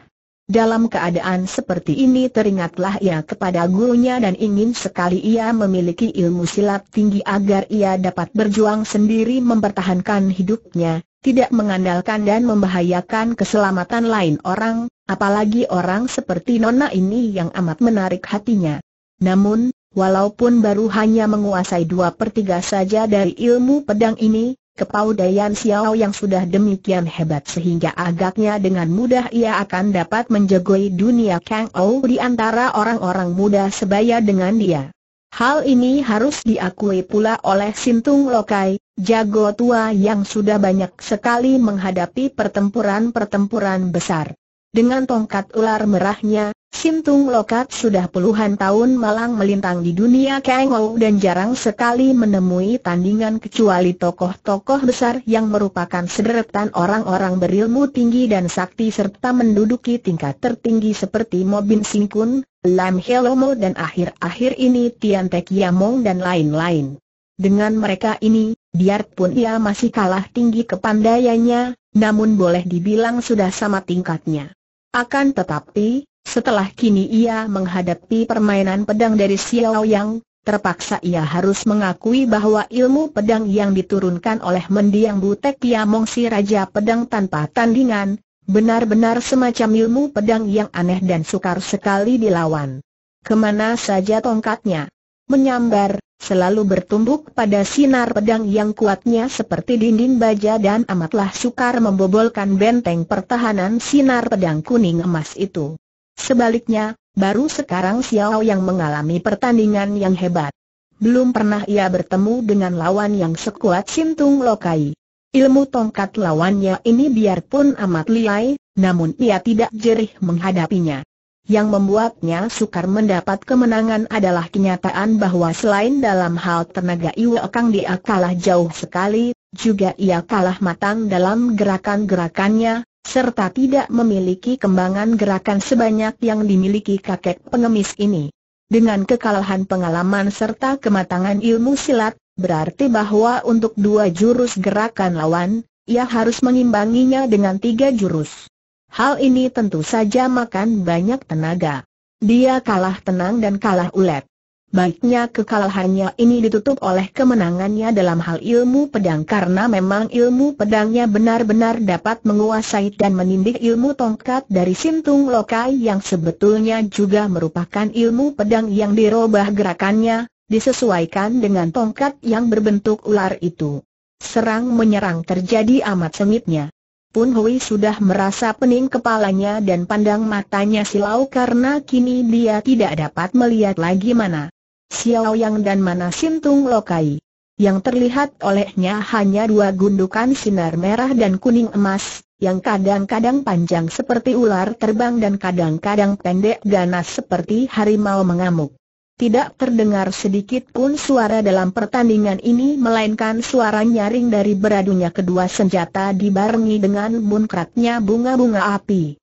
Dalam keadaan seperti ini teringatlah ia kepada gurunya dan ingin sekali ia memiliki ilmu silat tinggi agar ia dapat berjuang sendiri mempertahankan hidupnya, tidak mengandalkan dan membahayakan keselamatan lain orang, apalagi orang seperti Nona ini yang amat menarik hatinya. Namun, Walaupun baru hanya menguasai dua per tiga saja dari ilmu pedang ini, kepaudayan Xiao yang sudah demikian hebat sehingga agaknya dengan mudah ia akan dapat menjegoi dunia Kang Ou di antara orang-orang muda sebaya dengan dia. Hal ini harus diakui pula oleh Sintung Lokai, jago tua yang sudah banyak sekali menghadapi pertempuran-pertempuran besar. Dengan tongkat ular merahnya, Sintung Lokat sudah puluhan tahun malang melintang di dunia Kengou dan jarang sekali menemui tandingan kecuali tokoh-tokoh besar yang merupakan sederetan orang-orang berilmu tinggi dan sakti serta menduduki tingkat tertinggi seperti Mobin Singkun, Lam Helomo dan akhir-akhir ini Tian Tek Yamong dan lain-lain. Dengan mereka ini, biarpun ia masih kalah tinggi kepandaiannya, namun boleh dibilang sudah sama tingkatnya. Akan tetapi, setelah kini ia menghadapi permainan pedang dari Xiao Yang, terpaksa ia harus mengakui bahwa ilmu pedang yang diturunkan oleh mendiang Butek Piamong si Raja Pedang tanpa tandingan, benar-benar semacam ilmu pedang yang aneh dan sukar sekali dilawan. Kemana saja tongkatnya? Menyambar, selalu bertumbuk pada sinar pedang yang kuatnya seperti dinding baja dan amatlah sukar membobolkan benteng pertahanan sinar pedang kuning emas itu. Sebaliknya, baru sekarang Xiao yang mengalami pertandingan yang hebat. Belum pernah ia bertemu dengan lawan yang sekuat Sintung Lokai. Ilmu tongkat lawannya ini biarpun amat liai, namun ia tidak jerih menghadapinya. Yang membuatnya sukar mendapat kemenangan adalah kenyataan bahwa selain dalam hal tenaga Iwa Kang dia kalah jauh sekali, juga ia kalah matang dalam gerakan-gerakannya, serta tidak memiliki kembangan gerakan sebanyak yang dimiliki kakek pengemis ini. Dengan kekalahan pengalaman serta kematangan ilmu silat, berarti bahwa untuk dua jurus gerakan lawan, ia harus mengimbanginya dengan tiga jurus. Hal ini tentu saja makan banyak tenaga. Dia kalah tenang dan kalah ulet. Baiknya kekalahannya ini ditutup oleh kemenangannya dalam hal ilmu pedang karena memang ilmu pedangnya benar-benar dapat menguasai dan menindik ilmu tongkat dari Sintung Lokai yang sebetulnya juga merupakan ilmu pedang yang dirobah gerakannya, disesuaikan dengan tongkat yang berbentuk ular itu. Serang menyerang terjadi amat sengitnya. Pun Hui sudah merasa pening kepalanya dan pandang matanya silau karena kini dia tidak dapat melihat lagi mana Xiao Yang dan mana Sintung Lokai. Yang terlihat olehnya hanya dua gundukan sinar merah dan kuning emas, yang kadang-kadang panjang seperti ular terbang dan kadang-kadang pendek ganas seperti harimau mengamuk. Tidak terdengar sedikit pun suara dalam pertandingan ini melainkan suara nyaring dari beradunya kedua senjata dibarengi dengan munkratnya bunga-bunga api.